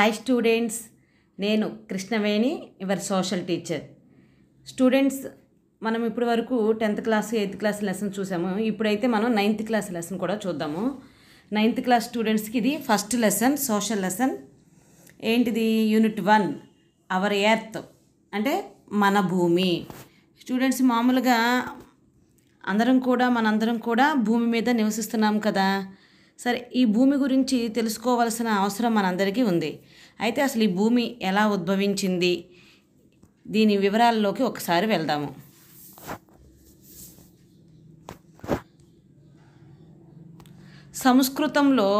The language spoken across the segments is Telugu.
హాయ్ స్టూడెంట్స్ నేను Krishnaveni your social teacher students మనం ఇప్పటి వరకు tenth class eighth class lesson చూసాము ఇప్పుడైతే మనం నైన్త్ క్లాస్ లెసన్ కూడా చూద్దాము నైన్త్ క్లాస్ స్టూడెంట్స్కి ఇది ఫస్ట్ లెసన్ సోషల్ లెసన్ ఏంటిది యూనిట్ వన్ అవర్ ఎర్త్ అంటే మన భూమి స్టూడెంట్స్ మామూలుగా అందరం కూడా మనందరం కూడా భూమి మీద నివసిస్తున్నాం కదా సరే ఈ భూమి గురించి తెలుసుకోవాల్సిన అవసరం మనందరికీ ఉంది అయితే అసలు ఈ భూమి ఎలా ఉద్భవించింది దీని వివరాల్లోకి ఒకసారి వెళ్దాము సంస్కృతంలో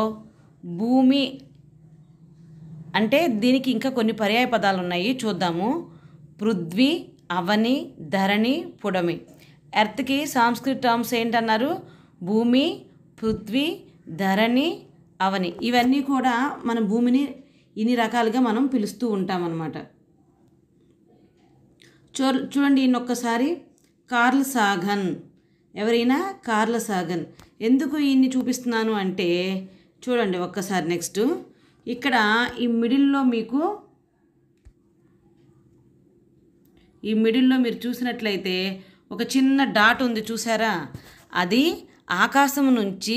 భూమి అంటే దీనికి ఇంకా కొన్ని పర్యాయ పదాలు ఉన్నాయి చూద్దాము పృథ్వీ అవని ధరణి పుడమి ఎర్త్కి సాంస్కృత టర్మ్స్ ఏంటన్నారు భూమి పృథ్వీ ధరణి అవని ఇవన్నీ కూడా మన భూమిని ఇన్ని రకాలుగా మనం పిలుస్తూ ఉంటామన్నమాట చూ చూడండి ఈయనొక్కసారి కార్ల్ సాగన్ ఎవరైనా కార్ల సాగన్ ఎందుకు ఈయన్ని చూపిస్తున్నాను అంటే చూడండి ఒక్కసారి నెక్స్ట్ ఇక్కడ ఈ మిడిల్లో మీకు ఈ మిడిల్లో మీరు చూసినట్లయితే ఒక చిన్న డాట్ ఉంది చూసారా అది ఆకాశం నుంచి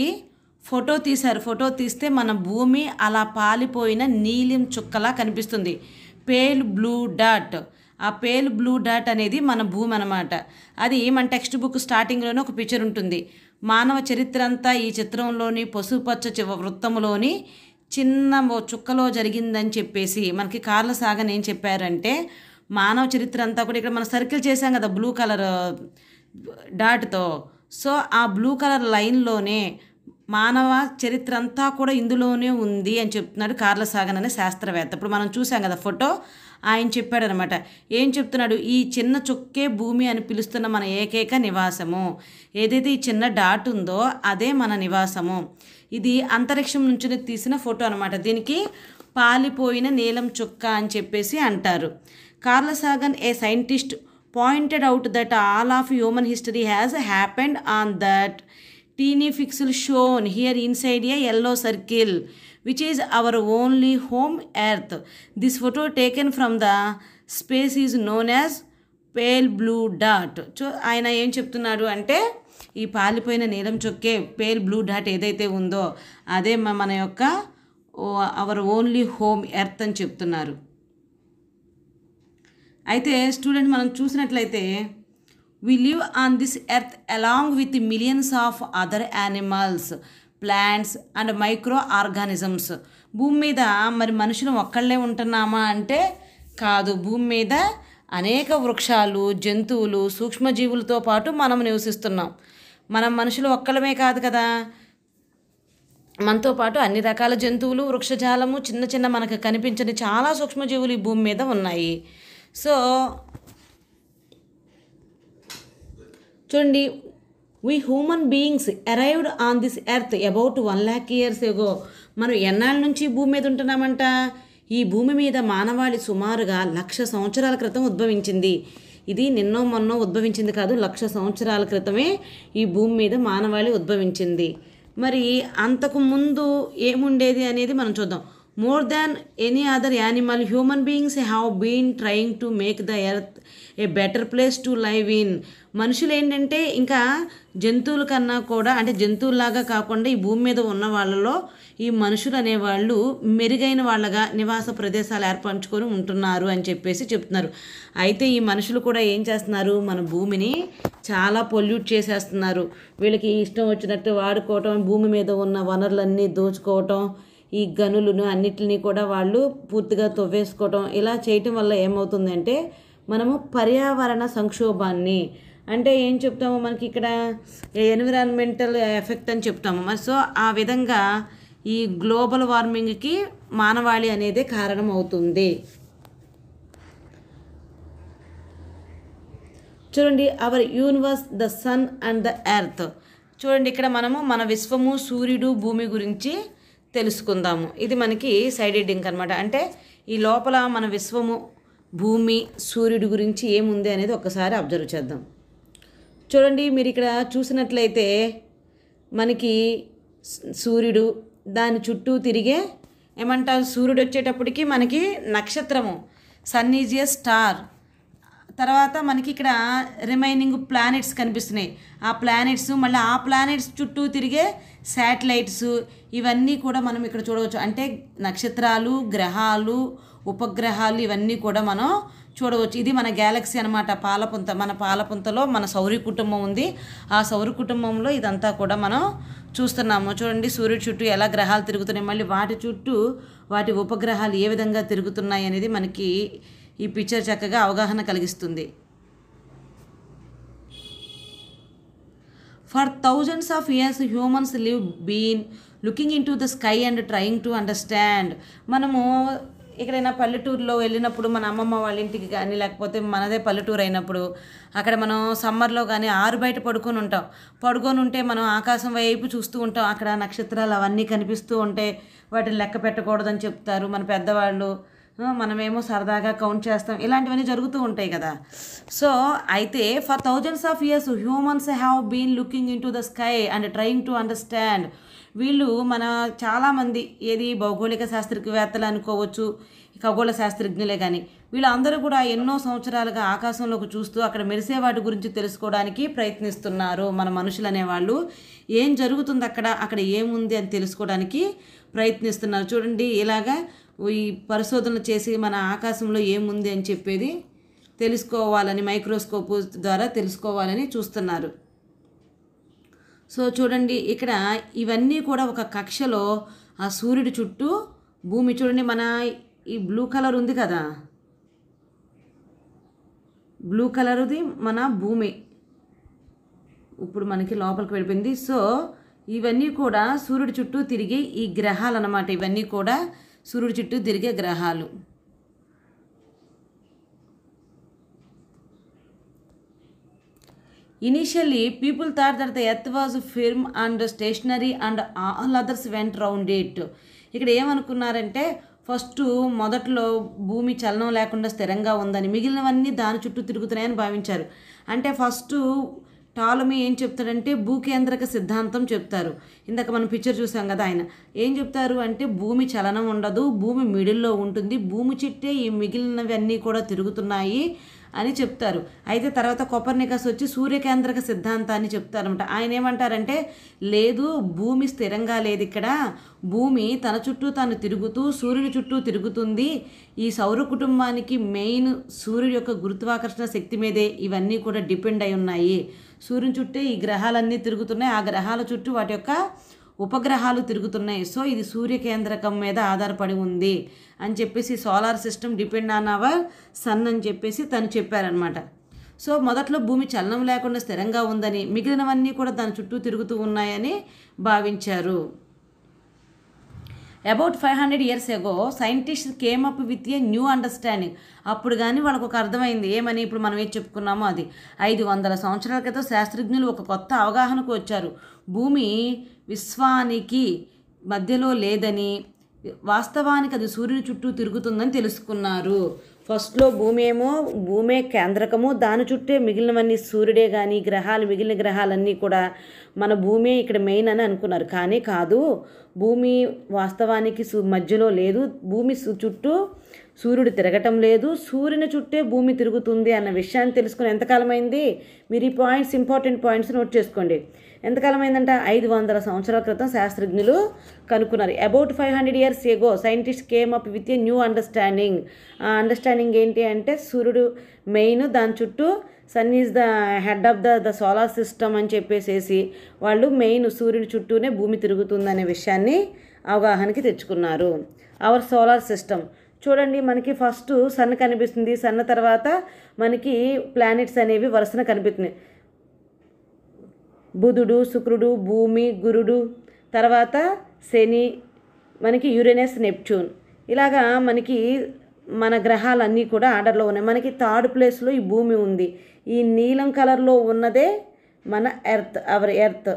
ఫోటో తీశారు ఫోటో తీస్తే మన భూమి అలా పాలిపోయిన నీలిం చుక్కలా కనిపిస్తుంది పేల్ బ్లూ డాట్ ఆ పేల్ బ్లూ డాట్ అనేది మన భూమి అనమాట అది మన టెక్స్ట్ బుక్ స్టార్టింగ్లోనే ఒక పిక్చర్ ఉంటుంది మానవ చరిత్ర అంతా ఈ చిత్రంలోని పశుపచ్చ వృత్తంలోని చిన్న చుక్కలో జరిగిందని చెప్పేసి మనకి కార్ల సాగన్ ఏం చెప్పారంటే మానవ చరిత్ర అంతా కూడా ఇక్కడ మనం సర్కిల్ చేసాం కదా బ్లూ కలర్ డాట్తో సో ఆ బ్లూ కలర్ లైన్లోనే మానవ చరిత్ర అంతా కూడా ఇందులోనే ఉంది అని చెప్తున్నాడు కార్ల సాగన్ అనే శాస్త్రవేత్త ఇప్పుడు మనం చూసాం కదా ఫోటో ఆయన చెప్పాడనమాట ఏం చెప్తున్నాడు ఈ చిన్న చుక్కే భూమి అని పిలుస్తున్న మన ఏకైక నివాసము ఏదైతే ఈ చిన్న డాట్ ఉందో అదే మన నివాసము ఇది అంతరిక్షం నుంచి తీసిన ఫోటో అనమాట దీనికి పాలిపోయిన నీలం చుక్క అని చెప్పేసి అంటారు Carl Sagan a scientist pointed out that all of human history has happened on that tiny pixel shown here inside a yellow circle which is our only home earth this photo taken from the space is known as pale blue dot చో ఆయన ఏం చెప్తున్నాడు అంటే ఈ పాలిపోయిన నీలం చొక్కే పేల్ బ్లూ డాట్ ఏదైతే ఉందో అదే మన యొక్క అవర్ ఓన్లీ హోమ్ ఎర్త్ అని చెప్తున్నారు అయితే స్టూడెంట్ మనం చూసినట్లయితే we live on this earth along with millions of other animals plants and microorganisms భూమి మీద మరి మనుషులు ఒక్కళ్ళే ఉంటున్నామా అంటే కాదు భూమి మీద అనేక వృక్షాలు జంతువులు సూక్ష్మజీవులతో పాటు మనం నివసిస్తున్నాం మనం మనుషులు ఒక్కళ్ళమే కాదు కదా మనతో పాటు అన్ని రకాల జంతువులు వృక్షజాలము చిన్న చిన్న మనకు కనిపించని చాలా సూక్ష్మజీవులు ఈ భూమి మీద ఉన్నాయి సో చూడండి we human beings arrived on this earth about one lakh years ago మనం ఎన్నాళ్ళ నుంచి భూమి మీద ఉంటున్నామంట ఈ భూమి మీద మానవాళి సుమారుగా లక్ష సంవత్సరాల క్రితం ఉద్భవించింది ఇది నిన్నో మొన్నో ఉద్భవించింది కాదు లక్ష సంవత్సరాల క్రితమే ఈ భూమి మీద మానవాళి ఉద్భవించింది మరి అంతకు ముందు ఏముండేది అనేది మనం చూద్దాం more than any other animal human beings have been trying to make the earth a better place to live in మనుషులు ఏంటంటే ఇంకా జంతువుల కన్నా కూడా అంటే జంతువులాగా కాకుండా ఈ భూమి మీద ఉన్న వాళ్ళలో ఈ మనుషులు అనేవాళ్ళు మెరుగైన వాళ్ళగా నివాస ప్రదేశాలు ఏర్పరచుకొని ఉంటున్నారు అని చెప్పేసి చెప్తున్నారు అయితే ఈ మనుషులు కూడా ఏం చేస్తున్నారు మన భూమిని చాలా పొల్యూట్ చేసేస్తున్నారు వీళ్ళకి ఇష్టం వచ్చినట్టు వాడుకోవటం భూమి మీద ఉన్న వనరులన్నీ దోచుకోవటం ఈ గనులను అన్నిటిని కూడా వాళ్ళు పూర్తిగా తవ్వేసుకోవటం ఇలా చేయటం వల్ల ఏమవుతుందంటే మనము పర్యావరణ సంక్షోభాన్ని అంటే ఏం చెప్తాము మనకి ఇక్కడ ఎన్విరాన్మెంటల్ ఎఫెక్ట్ అని చెప్తాము మరి సో ఆ విధంగా ఈ గ్లోబల్ వార్మింగ్కి మానవాళి అనేది కారణం అవుతుంది చూడండి our universe the sun and the earth చూడండి ఇక్కడ మనము మన విశ్వము సూర్యుడు భూమి గురించి తెలుసుకుందాము ఇది మనకి సైడ్ హెడ్డింగ్ అనమాట అంటే ఈ లోపల మన విశ్వము భూమి సూర్యుడి గురించి ఏముంది అనేది ఒక్కసారి అబ్జర్వ్ చేద్దాం చూడండి మీరు ఇక్కడ చూసినట్లయితే మనకి సూర్యుడు దాని చుట్టూ తిరిగే ఏమంటారు సూర్యుడు వచ్చేటప్పటికి మనకి నక్షత్రము సన్ ఈజ్ స్టార్ తర్వాత మనకి ఇక్కడ రిమైనింగ్ ప్లానెట్స్ కనిపిస్తున్నాయి ఆ ప్లానెట్స్ మళ్ళీ ఆ ప్లానెట్స్ చుట్టూ తిరిగే శాటిలైట్స్ ఇవన్నీ కూడా మనం ఇక్కడ చూడవచ్చు అంటే నక్షత్రాలు గ్రహాలు ఉపగ్రహాలు ఇవన్నీ కూడా మనం చూడవచ్చు ఇది మన గ్యాలక్సీ అనమాట పాలపుంత మన పాలపుంతలో మన సౌర్య కుటుంబం ఉంది ఆ సౌర కుటుంబంలో ఇదంతా కూడా మనం చూస్తున్నాము చూడండి సూర్యుడు చుట్టూ ఎలా గ్రహాలు తిరుగుతున్నాయి మళ్ళీ వాటి చుట్టూ వాటి ఉపగ్రహాలు ఏ విధంగా తిరుగుతున్నాయి అనేది మనకి ఈ పిక్చర్ చక్కగా అవగాహన కలిగిస్తుంది for thousands of years humans live been looking into the sky and trying to understand మనము ఎక్కడైనా పల్లెటూరులో వెళ్ళినప్పుడు మన అమ్మమ్మ వాళ్ళ ఇంటికి కానీ లేకపోతే మనదే పల్లెటూరు అయినప్పుడు అక్కడ మనం సమ్మర్లో కానీ ఆరు బయట పడుకొని ఉంటాం పడుకొని ఉంటే మనం ఆకాశం వైపు చూస్తూ ఉంటాం అక్కడ నక్షత్రాలు అవన్నీ కనిపిస్తూ ఉంటే వాటిని లెక్క పెట్టకూడదని చెప్తారు మన పెద్దవాళ్ళు మనమేమో సరదాగా కౌంట్ చేస్తాం ఇలాంటివన్నీ జరుగుతూ ఉంటాయి కదా సో అయితే for thousands of years humans have been looking in the sky and trying to understand వీళ్ళు మన చాలామంది ఏది భౌగోళిక శాస్త్రవేత్తలు అనుకోవచ్చు ఖగోళ శాస్త్రజ్ఞులే కానీ వీళ్ళందరూ కూడా ఎన్నో సంవత్సరాలుగా ఆకాశంలోకి చూస్తూ అక్కడ మెరిసే వాటి గురించి తెలుసుకోవడానికి ప్రయత్నిస్తున్నారు మన మనుషులు అనేవాళ్ళు ఏం జరుగుతుంది అక్కడ అక్కడ ఏముంది అని తెలుసుకోవడానికి ప్రయత్నిస్తున్నారు చూడండి ఇలాగా ఈ పరిశోధన చేసి మన ఆకాశంలో ఏముంది అని చెప్పేది తెలుసుకోవాలని మైక్రోస్కోప్ ద్వారా తెలుసుకోవాలని చూస్తున్నారు సో చూడండి ఇక్కడ ఇవన్నీ కూడా ఒక కక్షలో ఆ సూర్యుడి చుట్టూ భూమి చూడండి మన ఈ బ్లూ కలర్ ఉంది కదా బ్లూ కలర్ది మన భూమి ఇప్పుడు మనకి లోపలికి వెళ్ళిపోయింది సో ఇవన్నీ కూడా సూర్యుడి చుట్టూ తిరిగే ఈ గ్రహాలు అన్నమాట ఇవన్నీ కూడా సూర్యుడి చుట్టూ తిరిగే గ్రహాలు Initially, people thought that the earth was film and stationary and all others went round it. ఇక్కడ ఏమనుకున్నారంటే ఫస్ట్ మొదట్లో భూమి చలనం లేకుండా స్థిరంగా ఉందని మిగిలినవన్నీ దాని చుట్టూ తిరుగుతున్నాయని భావించారు అంటే ఫస్ట్ టాలమీ ఏం చెప్తాడంటే భూకేంద్రక సిద్ధాంతం చెప్తారు ఇందాక మనం పిక్చర్ చూసాం కదా ఆయన ఏం చెప్తారు అంటే భూమి చలనం ఉండదు భూమి మిడిల్లో ఉంటుంది భూమి చెట్టే ఈ మిగిలినవన్నీ కూడా తిరుగుతున్నాయి అని చెప్తారు అయితే తర్వాత కొపర్నికస్ వచ్చి సూర్యకేంద్రక సిద్ధాంతాన్ని చెప్తారనమాట ఆయన ఏమంటారంటే లేదు భూమి స్థిరంగా లేదు ఇక్కడ భూమి తన చుట్టూ తను తిరుగుతూ సూర్యుని చుట్టూ తిరుగుతుంది ఈ సౌర కుటుంబానికి మెయిన్ సూర్యుడి యొక్క గురుత్వాకర్షణ శక్తి మీదే ఇవన్నీ కూడా డిపెండ్ అయి ఉన్నాయి సూర్యుని చుట్టే ఈ గ్రహాలన్నీ తిరుగుతున్నాయి ఆ గ్రహాల చుట్టూ వాటి యొక్క ఉపగ్రహాలు తిరుగుతున్నాయి సో ఇది సూర్య కేంద్రకం మీద ఆధారపడి ఉంది అని చెప్పేసి solar system depend on our sun అని చెప్పేసి తను చెప్పారనమాట సో మొదట్లో భూమి చలనం లేకుండా స్థిరంగా ఉందని మిగిలినవన్నీ కూడా దాని చుట్టూ తిరుగుతూ ఉన్నాయని భావించారు about five hundred years ago scientist came up with a new understanding అప్పుడు కానీ వాళ్ళకు ఒక అర్థమైంది ఏమని ఇప్పుడు మనం ఏం చెప్పుకున్నామో అది ఐదు వందల సంవత్సరాల క్రితం శాస్త్రజ్ఞులు ఒక కొత్త అవగాహనకు వచ్చారు భూమి విశ్వానికి మధ్యలో లేదని వాస్తవానికి అది సూర్యుని చుట్టూ తిరుగుతుందని తెలుసుకున్నారు ఫస్ట్లో భూమి ఏమో భూమే కేంద్రకము దాని చుట్టే మిగిలినవన్నీ సూర్యుడే కానీ గ్రహాలు మిగిలిన గ్రహాలన్నీ కూడా మన భూమే ఇక్కడ మెయిన్ అని అనుకున్నారు కానీ కాదు భూమి వాస్తవానికి మధ్యలో లేదు భూమి చుట్టూ సూర్యుడు తిరగటం లేదు సూర్యుని చుట్టే భూమి తిరుగుతుంది అన్న విషయాన్ని తెలుసుకుని ఎంతకాలమైంది మీరు ఈ పాయింట్స్ ఇంపార్టెంట్ పాయింట్స్ నోట్ చేసుకోండి ఎంతకాలమైందంట ఐదు వందల సంవత్సరాల క్రితం శాస్త్రజ్ఞులు కనుక్కున్నారు about five hundred years ago scientist came up with a new understanding ఆ అండర్స్టాండింగ్ ఏంటి అంటే సూర్యుడు మెయిన్ దాని చుట్టూ sun is the head of the the solar system అని చెప్పేసేసి వాళ్ళు మెయిన్ సూర్యుడి చుట్టూనే భూమి తిరుగుతుందనే విషయాన్ని అవగాహనకి తెచ్చుకున్నారు అవర్ సోలార్ సిస్టమ్ చూడండి మనకి ఫస్ట్ సన్ కనిపిస్తుంది సన్న తర్వాత మనకి ప్లానెట్స్ అనేవి వరుసన కనిపిస్తున్నాయి బుధుడు శుక్రుడు భూమి గురుడు తర్వాత శని మనకి యురేనస్ నెప్ట్యూన్ ఇలాగా మనకి మన గ్రహాలన్నీ కూడా ఆర్డర్లో ఉన్నాయి మనకి థర్డ్ ప్లేస్లో ఈ భూమి ఉంది ఈ నీలం కలర్లో ఉన్నదే మన earth our earth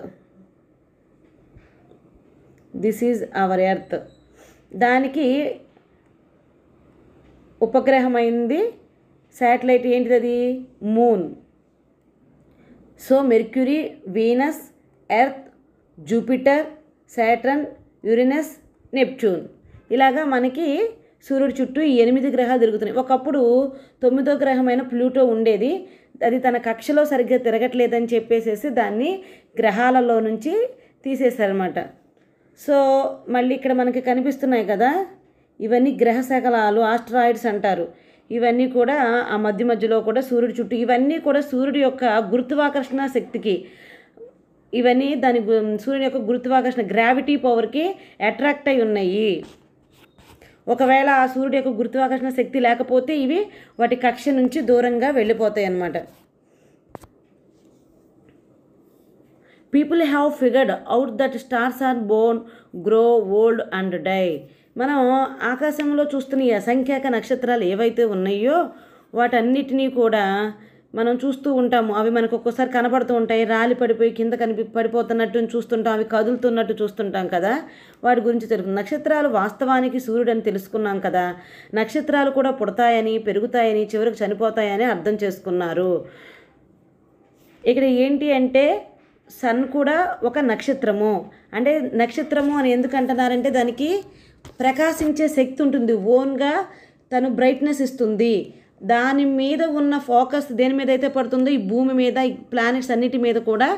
this is our earth దానికి ఉపగ్రహమైంది శాటిలైట్ ఏంటిది moon so Mercury Venus Earth Jupiter Saturn Uranus Neptune ఇలాగా మనకి సూర్యుడి చుట్టూ ఈ ఎనిమిది గ్రహాలు తిరుగుతున్నాయి ఒకప్పుడు తొమ్మిదో గ్రహమైన ప్లూటో ఉండేది అది తన కక్షలో సరిగ్గా తిరగట్లేదని చెప్పేసేసి దాన్ని గ్రహాలలో నుంచి తీసేశారనమాట సో మళ్ళీ ఇక్కడ మనకి కనిపిస్తున్నాయి కదా ఇవన్నీ గ్రహ శకలాలు ఆస్ట్రాయిడ్స్ అంటారు ఇవన్నీ కూడా ఆ మధ్య మధ్యలో కూడా సూర్యుడి చుట్టూ ఇవన్నీ కూడా సూర్యుడి యొక్క గురుత్వాకర్షణ శక్తికి ఇవన్నీ దాని సూర్యుని యొక్క గురుత్వాకర్షణ గ్రావిటీ పవర్కి అట్రాక్ట్ అయి ఉన్నాయి ఒకవేళ ఆ సూర్యుడు యొక్క గురుత్వాకర్షణ శక్తి లేకపోతే ఇవి వాటి కక్ష నుంచి దూరంగా వెళ్ళిపోతాయి అన్నమాట people have figured out that stars are born grow old and die మనం ఆకాశంలో చూస్తున్న ఈ అసంఖ్యాక నక్షత్రాలు ఏవైతే ఉన్నాయో వాటన్నిటినీ కూడా మనం చూస్తూ ఉంటాము అవి మనకు ఒక్కోసారి కనపడుతూ ఉంటాయి రాలి పడిపోయి కింద కనిపి పడిపోతున్నట్టు చూస్తుంటాం అవి కదులుతున్నట్టు చూస్తుంటాం కదా వాటి గురించి తెలుసు నక్షత్రాలు వాస్తవానికి సూర్యుడని తెలుసుకున్నాం కదా నక్షత్రాలు కూడా పుడతాయని పెరుగుతాయని చివరికి చనిపోతాయని అర్థం చేసుకున్నారు ఇక్కడ ఏంటి అంటే సన్ కూడా ఒక నక్షత్రము అంటే నక్షత్రము అని ఎందుకు అంటున్నారంటే దానికి ప్రకాశించే శక్తి ఉంటుంది ఓన్గా తను బ్రైట్నెస్ ఇస్తుంది దాని మీద ఉన్న ఫోకస్ దేని మీద అయితే పడుతుందో ఈ భూమి మీద ఈ ప్లానెట్స్ అన్నిటి మీద కూడా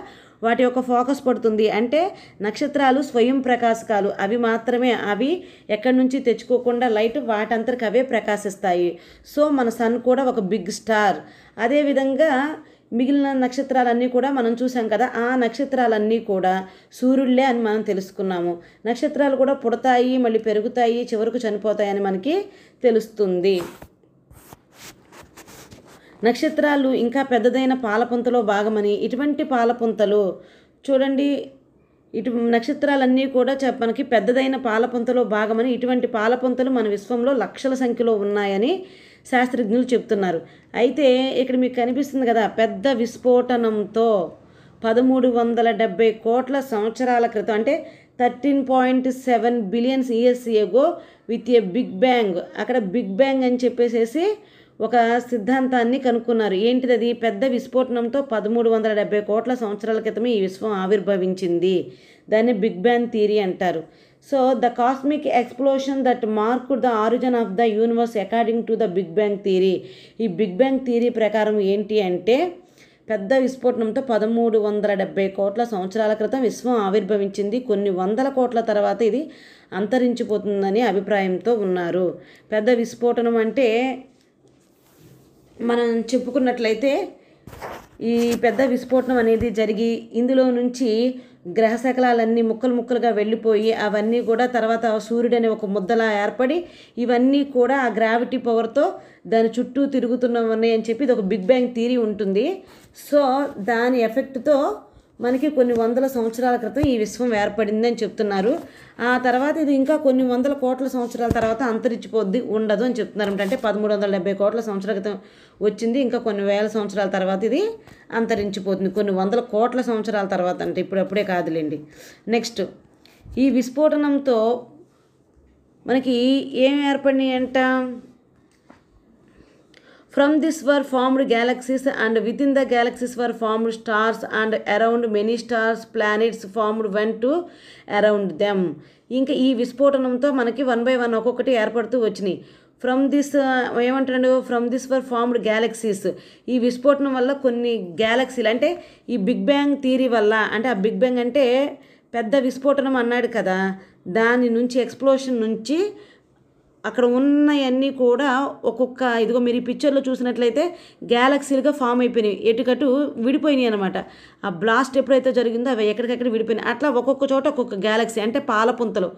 వాటి యొక్క ఫోకస్ పడుతుంది అంటే నక్షత్రాలు స్వయం ప్రకాశకాలు అవి మాత్రమే అవి ఎక్కడి నుంచి తెచ్చుకోకుండా లైట్ వాటంతరికి అవే ప్రకాశిస్తాయి సో మన సన్ కూడా ఒక బిగ్ స్టార్ అదేవిధంగా మిగిలిన నక్షత్రాలన్నీ కూడా మనం చూసాం కదా ఆ నక్షత్రాలన్నీ కూడా సూర్యుళ్లే అని మనం తెలుసుకున్నాము నక్షత్రాలు కూడా పుడతాయి మళ్ళీ పెరుగుతాయి చివరకు చనిపోతాయని మనకి తెలుస్తుంది నక్షత్రాలు ఇంకా పెద్దదైన పాలపుంతలో భాగమని ఇటువంటి పాలపుంతలు చూడండి ఇటు నక్షత్రాలన్నీ కూడా చెప్ప మనకి పెద్దదైన పాలపుంతలో భాగమని ఇటువంటి పాలపుంతలు మన విశ్వంలో లక్షల సంఖ్యలో ఉన్నాయని శాస్త్రజ్ఞులు చెప్తున్నారు అయితే ఇక్కడ మీకు కనిపిస్తుంది కదా పెద్ద విస్ఫోటనంతో పదమూడు వందల డెబ్బై కోట్ల సంవత్సరాల క్రితం అంటే thirteen point seven billions years ago with a big bang అక్కడ బిగ్ బ్యాంగ్ అని చెప్పేసేసి ఒక సిద్ధాంతాన్ని కనుక్కున్నారు ఏంటిది అది పెద్ద విస్ఫోటనంతో పదమూడు వందల డెబ్బై కోట్ల సంవత్సరాల క్రితమే ఈ విశ్వం ఆవిర్భవించింది దాన్ని బిగ్ బ్యాంగ్ థియరీ అంటారు so the cosmic explosion that mark the origin of the universe according to the big bang theory ఈ బిగ్ బ్యాంగ్ థియరీ ప్రకారం ఏంటి అంటే పెద్ద విస్ఫోటనంతో పదమూడు వందల డెబ్బై కోట్ల సంవత్సరాల క్రితం విశ్వం ఆవిర్భవించింది కొన్ని వందల కోట్ల తర్వాత ఇది అంతరించిపోతుందని అభిప్రాయంతో ఉన్నారు పెద్ద విస్ఫోటనం అంటే మనం చెప్పుకున్నట్లయితే ఈ పెద్ద విస్ఫోటనం అనేది జరిగి ఇందులో నుంచి గ్రహ శకలాలన్నీ ముక్కలు ముక్కలుగా వెళ్ళిపోయి అవన్నీ కూడా తర్వాత సూర్యుడు అనే ఒక ముద్దలా ఏర్పడి ఇవన్నీ కూడా ఆ గ్రావిటీ పవర్తో దాని చుట్టూ తిరుగుతున్నామని అని చెప్పి ఇది ఒక బిగ్ బ్యాంగ్ థీరీ ఉంటుంది సో దాని ఎఫెక్ట్తో మనకి కొన్ని వందల సంవత్సరాల క్రితం ఈ విశ్వం ఏర్పడిందని చెప్తున్నారు ఆ తర్వాత ఇది ఇంకా కొన్ని వందల కోట్ల సంవత్సరాల తర్వాత అంతరించిపోద్ది ఉండదు అని చెప్తున్నారు అంటే పదమూడు వందల డెబ్బై కోట్ల సంవత్సరాల క్రితం వచ్చింది ఇంకా కొన్ని వేల సంవత్సరాల తర్వాత ఇది అంతరించిపోతుంది కొన్ని వందల కోట్ల సంవత్సరాల తర్వాత అంటే ఇప్పుడప్పుడే కాదులేండి నెక్స్ట్ ఈ విస్ఫోటనంతో మనకి ఏం ఏర్పడినాయి అంట from this were formed galaxies and within the galaxies were formed stars and around many stars planets formed one to around them ఇంకా ఈ విస్ఫోటనంతో మనకి వన్ బై వన్ ఒక్కొక్కటి ఏర్పడుతూ వచ్చినాయి ఫ్రమ్ దిస్ ఏమంటాడు from this were formed galaxies ఈ విస్ఫోటనం వల్ల కొన్ని గ్యాలక్సీలు అంటే ఈ బిగ్ బ్యాంగ్ థియరీ వల్ల అంటే ఆ బిగ్ బ్యాంగ్ అంటే పెద్ద విస్ఫోటనం అన్నాడు కదా దాని నుంచి ఎక్స్ప్లోషన్ నుంచి అక్కడ ఉన్నవన్నీ కూడా ఒక్కొక్క ఇదిగో మీరు ఈ పిక్చర్లో చూసినట్లయితే గ్యాలక్సీలుగా ఫామ్ అయిపోయినాయి ఎటుకటు విడిపోయినాయి అనమాట ఆ బ్లాస్ట్ ఎప్పుడైతే జరిగిందో అవి ఎక్కడికక్కడ విడిపోయినాయి అట్లా ఒక్కొక్క చోట ఒక్కొక్క గ్యాలక్సీ అంటే పాలపుంతలు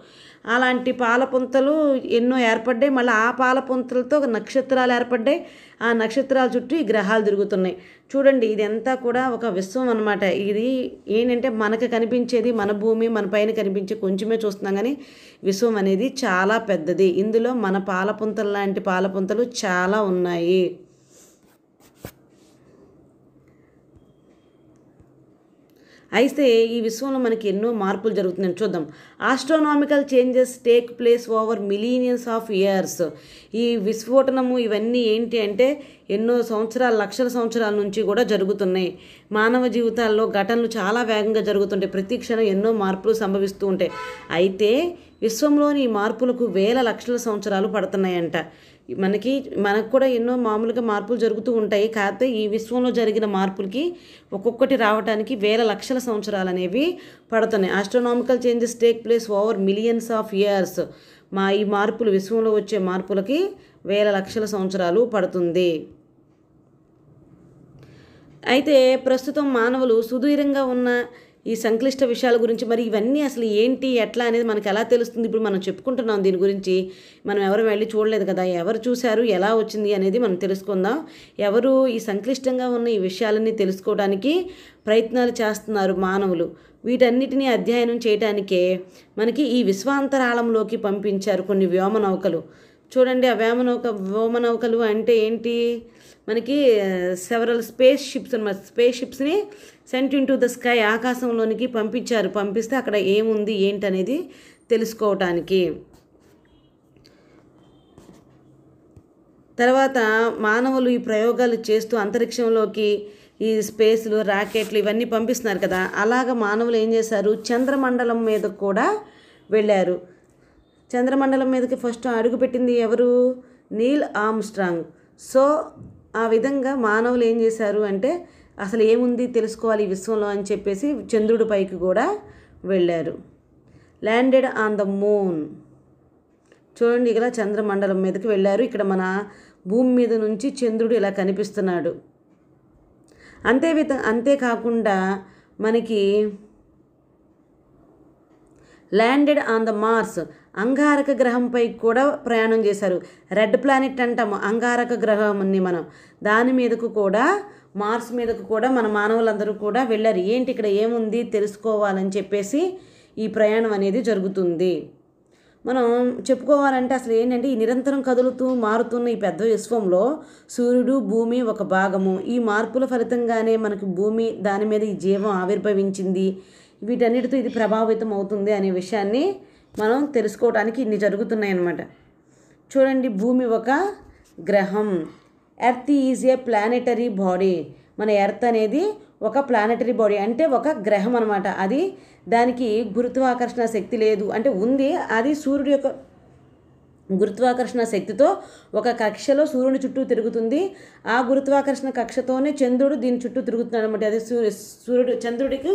అలాంటి పాలపుంతలు ఎన్నో ఏర్పడ్డాయి మళ్ళీ ఆ పాలపుంతలతో నక్షత్రాలు ఏర్పడ్డాయి ఆ నక్షత్రాల చుట్టూ ఈ గ్రహాలు తిరుగుతున్నాయి చూడండి ఇదంతా కూడా ఒక విశ్వం అనమాట ఇది ఏంటంటే మనకు కనిపించేది మన భూమి మన పైన కనిపించే కొంచెమే చూస్తున్నాం కానీ విశ్వం అనేది చాలా పెద్దది ఇందులో మన పాలపుంతలు లాంటి పాలపుంతలు చాలా ఉన్నాయి అయితే ఈ విశ్వంలో మనకి ఎన్నో మార్పులు జరుగుతున్నాయని చూద్దాం astronomical changes take place over millions of years ఈ విస్ఫోటనము ఇవన్నీ ఏంటి అంటే ఎన్నో సంవత్సరాల లక్షల సంవత్సరాల నుంచి కూడా జరుగుతున్నాయి మానవ జీవితాల్లో ఘటనలు చాలా వేగంగా జరుగుతుంటాయి ప్రతి క్షణం ఎన్నో మార్పులు సంభవిస్తూ ఉంటాయి అయితే విశ్వంలోని ఈ మార్పులకు వేల లక్షల సంవత్సరాలు పడుతున్నాయంట మనకి మనకు కూడా ఎన్నో మామూలుగా మార్పులు జరుగుతూ ఉంటాయి కాకపోతే ఈ విశ్వంలో జరిగిన మార్పులకి ఒక్కొక్కటి రావడానికి వేల లక్షల సంవత్సరాలు అనేవి పడుతున్నాయి astronomical changes take place over millions of years మా ఈ మార్పులు విశ్వంలో వచ్చే మార్పులకి వేల లక్షల సంవత్సరాలు పడుతుంది అయితే ప్రస్తుతం మానవులు సుదీర్ఘంగా ఉన్న ఈ సంక్లిష్ట విషయాల గురించి మరి ఇవన్నీ అసలు ఏంటి ఎట్లా అనేది మనకు ఎలా తెలుస్తుంది ఇప్పుడు మనం చెప్పుకుంటున్నాం దీని గురించి మనం ఎవరు వెళ్ళి చూడలేదు కదా ఎవరు చూశారు ఎలా వచ్చింది అనేది మనం తెలుసుకుందాం ఎవరు ఈ సంక్లిష్టంగా ఉన్న ఈ విషయాలన్నీ తెలుసుకోవడానికి ప్రయత్నాలు చేస్తున్నారు మానవులు వీటన్నిటినీ అధ్యయనం చేయడానికే మనకి ఈ విశ్వాంతరాళంలోకి పంపించారు కొన్ని వ్యోమనౌకలు చూడండి ఆ వ్యోమనౌక వ్యోమనౌకలు అంటే ఏంటి మనకి సెవరల్ స్పేస్ షిప్స్ అనమాట స్పేస్ షిప్స్ని సెంట్ ఇంటూ ద స్కై ఆకాశంలోనికి పంపించారు పంపిస్తే అక్కడ ఏముంది ఏంటనేది తెలుసుకోవటానికి తర్వాత మానవులు ఈ ప్రయోగాలు చేస్తూ అంతరిక్షంలోకి ఈ స్పేస్లు రాకెట్లు ఇవన్నీ పంపిస్తున్నారు కదా అలాగ మానవులు ఏం చేశారు చంద్రమండలం మీద కూడా వెళ్ళారు చంద్రమండలం మీదకి ఫస్ట్ అడుగుపెట్టింది ఎవరు నీల్ ఆమ్స్ట్రాంగ్ సో ఆ విధంగా మానవులు ఏం చేశారు అంటే అసలు ఏముంది తెలుసుకోవాలి విశ్వంలో అని చెప్పేసి చంద్రుడి పైకి కూడా వెళ్ళారు ల్యాండెడ్ ఆన్ ద మూన్ చూడండి ఇక్కడ చంద్రమండలం మీదకి వెళ్ళారు ఇక్కడ మన భూమి మీద నుంచి చంద్రుడు ఇలా కనిపిస్తున్నాడు అంతే విధ అంతేకాకుండా మనకి ల్యాండెడ్ ఆన్ ద మార్స్ అంగారక గ్రహంపై కూడా ప్రయాణం చేశారు రెడ్ ప్లానెట్ అంటాము అంగారక గ్రహంని మనం దాని మీదకు కూడా మార్స్ మీదకు కూడా మన మానవులందరూ కూడా వెళ్ళారు ఏంటి ఇక్కడ ఏముంది తెలుసుకోవాలని చెప్పేసి ఈ ప్రయాణం అనేది జరుగుతుంది మనం చెప్పుకోవాలంటే అసలు ఏంటంటే ఈ నిరంతరం కదులుతూ మారుతున్న ఈ పెద్ద విశ్వంలో సూర్యుడు భూమి ఒక భాగము ఈ మార్పుల ఫలితంగానే మనకు భూమి దాని మీద ఈ జీవం ఆవిర్భవించింది వీటన్నిటితో ఇది ప్రభావితం అవుతుంది అనే విషయాన్ని మనం తెలుసుకోవడానికి ఇన్ని జరుగుతున్నాయి అన్నమాట చూడండి భూమి ఒక గ్రహం earth is a planetary body మన ఎర్త్ అనేది ఒక ప్లానిటరీ బాడీ అంటే ఒక గ్రహం అనమాట అది దానికి గురుత్వాకర్షణ శక్తి లేదు అంటే ఉంది అది సూర్యుడు యొక్క గురుత్వాకర్షణ శక్తితో ఒక కక్షలో సూర్యుని చుట్టూ తిరుగుతుంది ఆ గురుత్వాకర్షణ కక్షతోనే చంద్రుడు దీని చుట్టూ తిరుగుతున్నాడు అనమాట అది సూర్యుడు చంద్రుడికి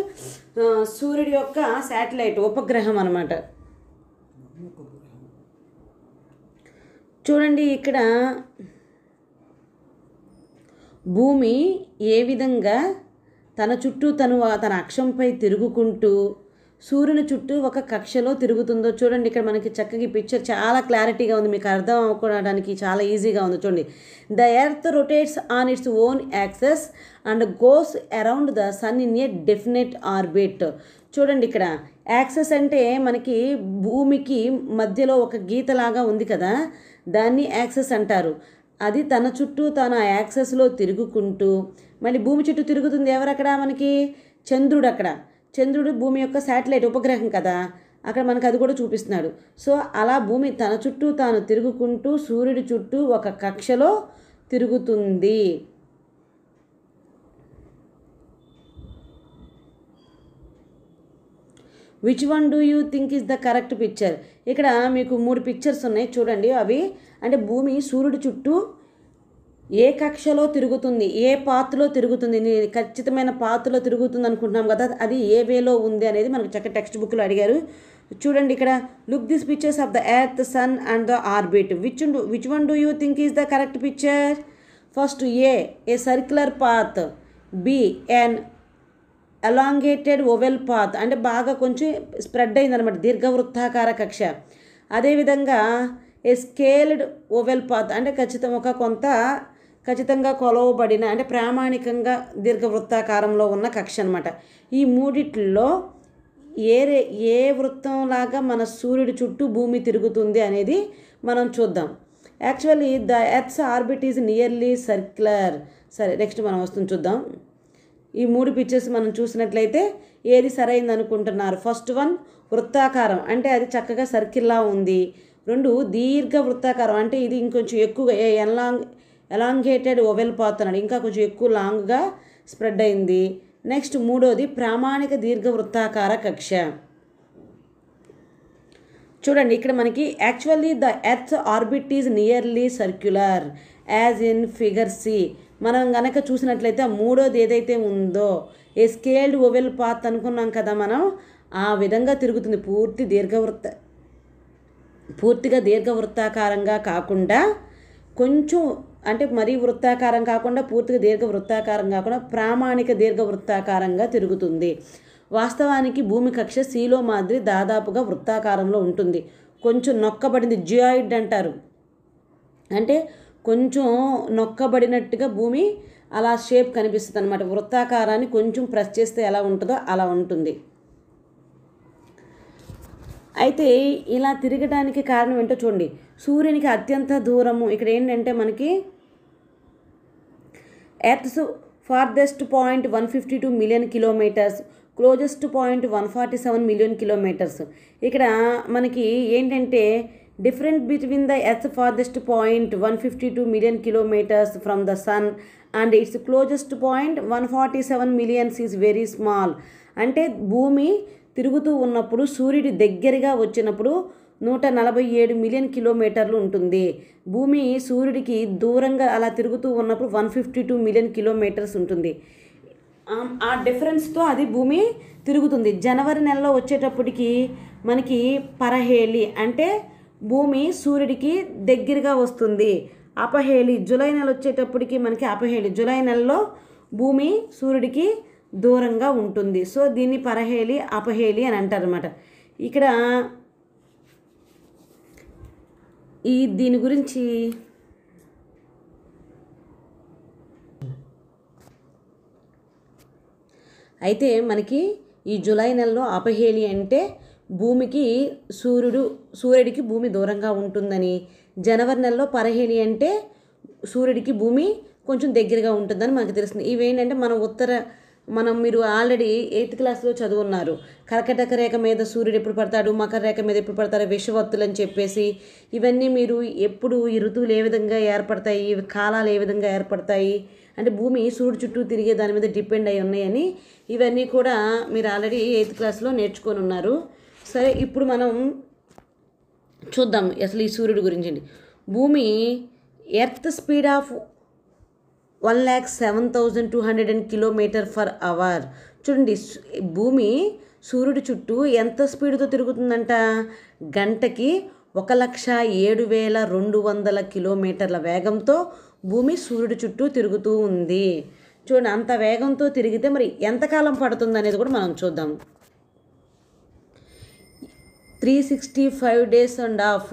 సూర్యుడి యొక్క శాటిలైట్ ఉపగ్రహం అనమాట చూడండి ఇక్కడ భూమి ఏ విధంగా తన చుట్టూ తను తన అక్షంపై తిరుగుకుంటూ సూర్యుని చుట్టూ ఒక కక్షలో తిరుగుతుందో చూడండి ఇక్కడ మనకి చక్కగా పిక్చర్ చాలా క్లారిటీగా ఉంది మీకు అర్థం అవ్వడానికి చాలా ఈజీగా ఉంది చూడండి the earth rotates on its own axis and goes around the sun in a definite orbit చూడండి ఇక్కడ యాక్సెస్ అంటే మనకి భూమికి మధ్యలో ఒక గీతలాగా ఉంది కదా దాన్ని యాక్సెస్ అంటారు అది తన చుట్టూ తన ఆ యాక్సెస్లో తిరుగుకుంటూ మళ్ళీ భూమి చుట్టూ తిరుగుతుంది ఎవరక్కడ మనకి చంద్రుడు అక్కడ చంద్రుడు భూమి యొక్క శాటిలైట్ ఉపగ్రహం కదా అక్కడ మనకు అది కూడా చూపిస్తున్నాడు సో అలా భూమి తన చుట్టూ తాను తిరుగుకుంటూ సూర్యుడి చుట్టూ ఒక కక్షలో తిరుగుతుంది which one do you think is the correct picture ఇక్కడ మీకు మూడు పిక్చర్స్ ఉన్నాయి చూడండి అవి అంటే భూమి సూర్యుడి చుట్టూ ఏ కక్షలో తిరుగుతుంది ఏ పాత్రలో తిరుగుతుంది నేను ఖచ్చితమైన పాత్రలో తిరుగుతుంది అనుకుంటున్నాం కదా అది ఏ వేలో ఉంది అనేది మనకు చక్క టెక్స్ట్ బుక్లో అడిగారు చూడండి ఇక్కడ look this pictures of the earth sun and the orbit which which one do you think is the correct picture first A a circular path B an elongated oval path అంటే బాగా కొంచెం స్ప్రెడ్ అయిందనమాట దీర్ఘవృత్తాకార కక్ష అదేవిధంగా ఏ స్కేల్డ్ ఓవెల్ పాత్ అంటే ఖచ్చితం ఒక కొంత ఖచ్చితంగా కొలవబడిన అంటే ప్రామాణికంగా దీర్ఘవృత్తాకారంలో ఉన్న కక్ష అనమాట ఈ మూడిట్లో ఏ ఏ వృత్తంలాగా మన సూర్యుడి చుట్టూ భూమి తిరుగుతుంది అనేది మనం చూద్దాం actually the earth's orbit is nearly circular సరే నెక్స్ట్ మనం వస్తుంది చూద్దాం ఈ మూడు పిక్చర్స్ మనం చూసినట్లయితే ఏది సరైంది అనుకుంటున్నారు ఫస్ట్ వన్ వృత్తాకారం అంటే అది చక్కగా సర్కిల్లా ఉంది రెండు దీర్ఘ వృత్తాకారం అంటే ఇది ఇంకొంచెం ఎక్కువగా ఎలాంగ్ ఎలాంగేటెడ్ ఓవెల్ పోతున్నాడు ఇంకా కొంచెం ఎక్కువ లాంగ్గా స్ప్రెడ్ అయింది నెక్స్ట్ మూడోది ప్రామాణిక దీర్ఘ వృత్తాకార కక్ష చూడండి ఇక్కడ మనకి actually the earth orbit is nearly circular as in figure C మనం గనక చూసినట్లయితే మూడోది ఏదైతే ఉందో ఏ స్కేల్డ్ ఓవెల్ పాత్ అనుకున్నాం కదా మనం ఆ విధంగా తిరుగుతుంది పూర్తి దీర్ఘవృత్త పూర్తిగా దీర్ఘవృత్తాకారంగా కాకుండా కొంచెం అంటే మరీ వృత్తాకారం కాకుండా పూర్తిగా దీర్ఘ వృత్తాకారం కాకుండా ప్రామాణిక దీర్ఘ వృత్తాకారంగా తిరుగుతుంది వాస్తవానికి భూమి కక్ష సీలో మాదిరి దాదాపుగా వృత్తాకారంలో ఉంటుంది కొంచెం నొక్కబడింది జియాయిడ్ అంటారు అంటే కొంచెం నొక్కబడినట్టుగా భూమి అలా షేప్ కనిపిస్తుంది అనమాట వృత్తాకారాన్ని కొంచెం ప్రెస్ చేస్తే ఎలా ఉంటుందో అలా ఉంటుంది అయితే ఇలా తిరగడానికి కారణం ఏంటో చూడండి సూర్యునికి అత్యంత దూరము ఇక్కడ ఏంటంటే మనకి earth's farthest point one fifty two million kilometres closest point one forty seven million kilometres ఇక్కడ మనకి ఏంటంటే different the farthest point one fifty two million kilometres from the sun and its closest point one forty seven millions is very small అంటే భూమి తిరుగుతూ ఉన్నప్పుడు సూర్యుడి దగ్గరగా వచ్చినప్పుడు నూట నలభై ఏడు మిలియన్ కిలోమీటర్లు ఉంటుంది భూమి సూర్యుడికి దూరంగా అలా తిరుగుతూ ఉన్నప్పుడు one fifty two million kilometres ఉంటుంది ఆ డిఫరెన్స్తో అది భూమి తిరుగుతుంది జనవరి నెలలో వచ్చేటప్పటికి మనకి పరహేలి అంటే భూమి సూర్యుడికి దగ్గరగా వస్తుంది అపహేళి జులై నెల వచ్చేటప్పటికి మనకి అపహేళి జూలై నెలలో భూమి సూర్యుడికి దూరంగా ఉంటుంది సో దీన్ని పరహేళి అపహేళి అని అనమాట ఇక్కడ ఈ దీని గురించి అయితే మనకి ఈ జూలై నెలలో అపహేళి అంటే భూమికి సూర్యుడు సూర్యుడికి భూమి దూరంగా ఉంటుందని జనవరి నెలలో పరహేని అంటే సూర్యుడికి భూమి కొంచెం దగ్గరగా ఉంటుందని మనకు తెలుస్తుంది ఇవేంటంటే మన ఉత్తర మనం మీరు ఆల్రెడీ ఎయిత్ క్లాస్లో చదువున్నారు కర్కటక రేఖ మీద సూర్యుడు ఎప్పుడు పడతాడు మకర రేఖ మీద ఎప్పుడు పడతాడు విషవత్తులు అని చెప్పేసి ఇవన్నీ మీరు ఎప్పుడు ఈ ఋతువులు ఏ విధంగా ఏర్పడతాయి కాలాలు ఏ విధంగా ఏర్పడతాయి అంటే భూమి సూర్యుడు చుట్టూ తిరిగే దాని మీద డిపెండ్ అయి ఉన్నాయని ఇవన్నీ కూడా మీరు ఆల్రెడీ ఎయిత్ క్లాస్లో నేర్చుకొని ఉన్నారు సరే ఇప్పుడు మనం చూద్దాం అసలు ఈ సూర్యుడు గురించి అండి భూమి earth speed of one lakh seven thousand two hundred and kilometre per hour చూడండి భూమి సూర్యుడి చుట్టూ ఎంత స్పీడ్తో తిరుగుతుందంట గంటకి ఒక లక్ష ఏడు వేల రెండు వందల కిలోమీటర్ల వేగంతో భూమి సూర్యుడి చుట్టూ తిరుగుతూ ఉంది చూడండి అంత వేగంతో తిరిగితే మరి ఎంతకాలం పడుతుంది అనేది కూడా మనం చూద్దాం three sixty five days and half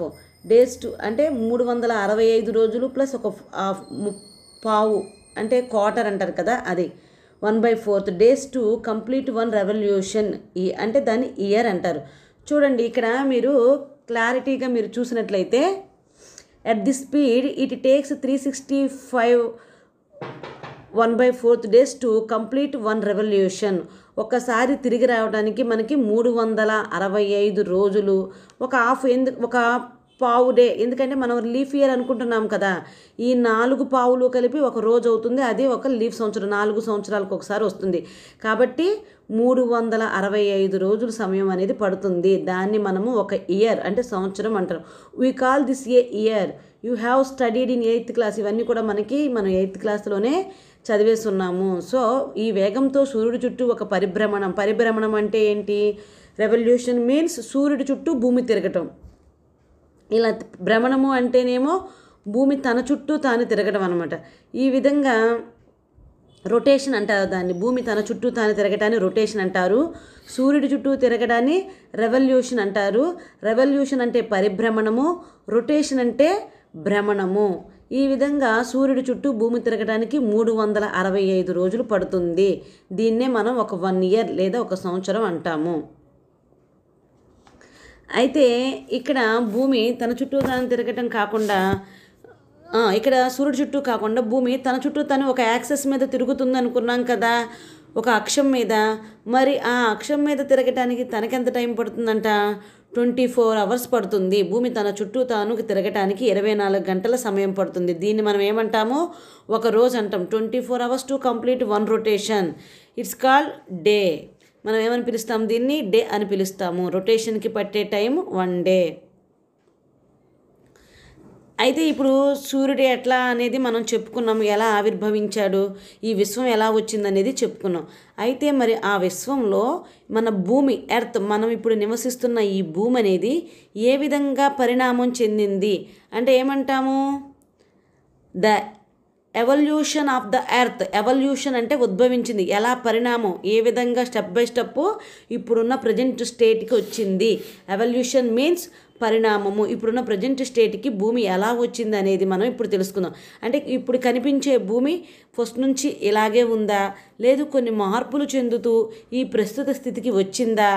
days to అంటే మూడు వందల అరవై ఐదు రోజులు ప్లస్ ఒక పావు అంటే క్వార్టర్ అంటారు కదా అది one by fourth days to complete one revolution ఈ అంటే దాన్ని ఇయర్ అంటారు చూడండి ఇక్కడ మీరు క్లారిటీగా మీరు చూసినట్లయితే at the speed it takes three sixty five one by fourth days to complete one revolution ఒకసారి తిరిగి రావడానికి మనకి మూడు వందల అరవై ఐదు రోజులు ఒక హాఫ్ ఎందుకు ఒక పావు డే ఎందుకంటే మనం లీఫ్ ఇయర్ అనుకుంటున్నాం కదా ఈ నాలుగు పావులు కలిపి ఒక రోజు అవుతుంది అది ఒక లీఫ్ సంవత్సరం నాలుగు సంవత్సరాలకు ఒకసారి వస్తుంది కాబట్టి మూడు వందల అరవై ఐదు రోజుల సమయం అనేది పడుతుంది దాన్ని మనము ఒక ఇయర్ అంటే సంవత్సరం అంటారు we call this a year you have studied in eighth class ఇవన్నీ కూడా మనకి మనం ఎయిత్ క్లాస్లోనే చదివేస్తున్నాము సో ఈ వేగంతో సూర్యుడి చుట్టూ ఒక పరిభ్రమణం పరిభ్రమణం అంటే ఏంటి రెవల్యూషన్ మీన్స్ సూర్యుడి చుట్టూ భూమి తిరగటం ఇలా భ్రమణము అంటేనేమో భూమి తన చుట్టూ తాను తిరగటం అనమాట ఈ విధంగా రొటేషన్ అంటారు దాన్ని భూమి తన చుట్టూ తాను తిరగటాన్ని రొటేషన్ అంటారు సూర్యుడి చుట్టూ తిరగడాన్ని రెవల్యూషన్ అంటారు రెవల్యూషన్ అంటే పరిభ్రమణము రొటేషన్ అంటే భ్రమణము ఈ విధంగా సూర్యుడి చుట్టూ భూమి తిరగడానికి మూడు వందల అరవై ఐదు రోజులు పడుతుంది దీన్నే మనం ఒక వన్ ఇయర్ లేదా ఒక సంవత్సరం అంటాము అయితే ఇక్కడ భూమి తన చుట్టూ తాను తిరగటం కాకుండా ఇక్కడ సూర్యుడి చుట్టూ కాకుండా భూమి తన చుట్టూ తను ఒక యాక్సెస్ మీద తిరుగుతుంది అనుకున్నాం కదా ఒక అక్షం మీద మరి ఆ అక్షం మీద తిరగటానికి తనకెంత టైం పడుతుందంట ట్వంటీ ఫోర్ అవర్స్ పడుతుంది భూమి తన చుట్టూ తాను తిరగటానికి ఇరవై నాలుగు గంటల సమయం పడుతుంది దీన్ని మనం ఏమంటాము ఒక రోజు అంటాం twenty four hours to complete one rotation it's called day మనం ఏమని పిలుస్తాం దీన్ని డే అని పిలుస్తాము రొటేషన్కి పట్టే టైం వన్ డే అయితే ఇప్పుడు సూర్యుడు ఎట్లా అనేది మనం చెప్పుకున్నాము ఎలా ఆవిర్భవించాడు ఈ విశ్వం ఎలా వచ్చిందనేది చెప్పుకున్నాం అయితే మరి ఆ విశ్వంలో మన భూమి ఎర్త్ మనం ఇప్పుడు నివసిస్తున్న ఈ భూమి అనేది ఏ విధంగా పరిణామం చెందింది అంటే ఏమంటాము the evolution of the earth evolution అంటే ఉద్భవించింది ఎలా పరిణామం ఏ విధంగా స్టెప్ బై స్టెప్ ఇప్పుడున్న ప్రజెంట్ స్టేట్కి వచ్చింది ఎవల్యూషన్ మీన్స్ పరిణామము ఇప్పుడున్న ప్రజెంట్ స్టేట్కి భూమి ఎలా వచ్చింది అనేది మనం ఇప్పుడు తెలుసుకుందాం అంటే ఇప్పుడు కనిపించే భూమి ఫస్ట్ నుంచి ఇలాగే ఉందా లేదు కొన్ని మార్పులు చెందుతూ ఈ ప్రస్తుత స్థితికి వచ్చిందా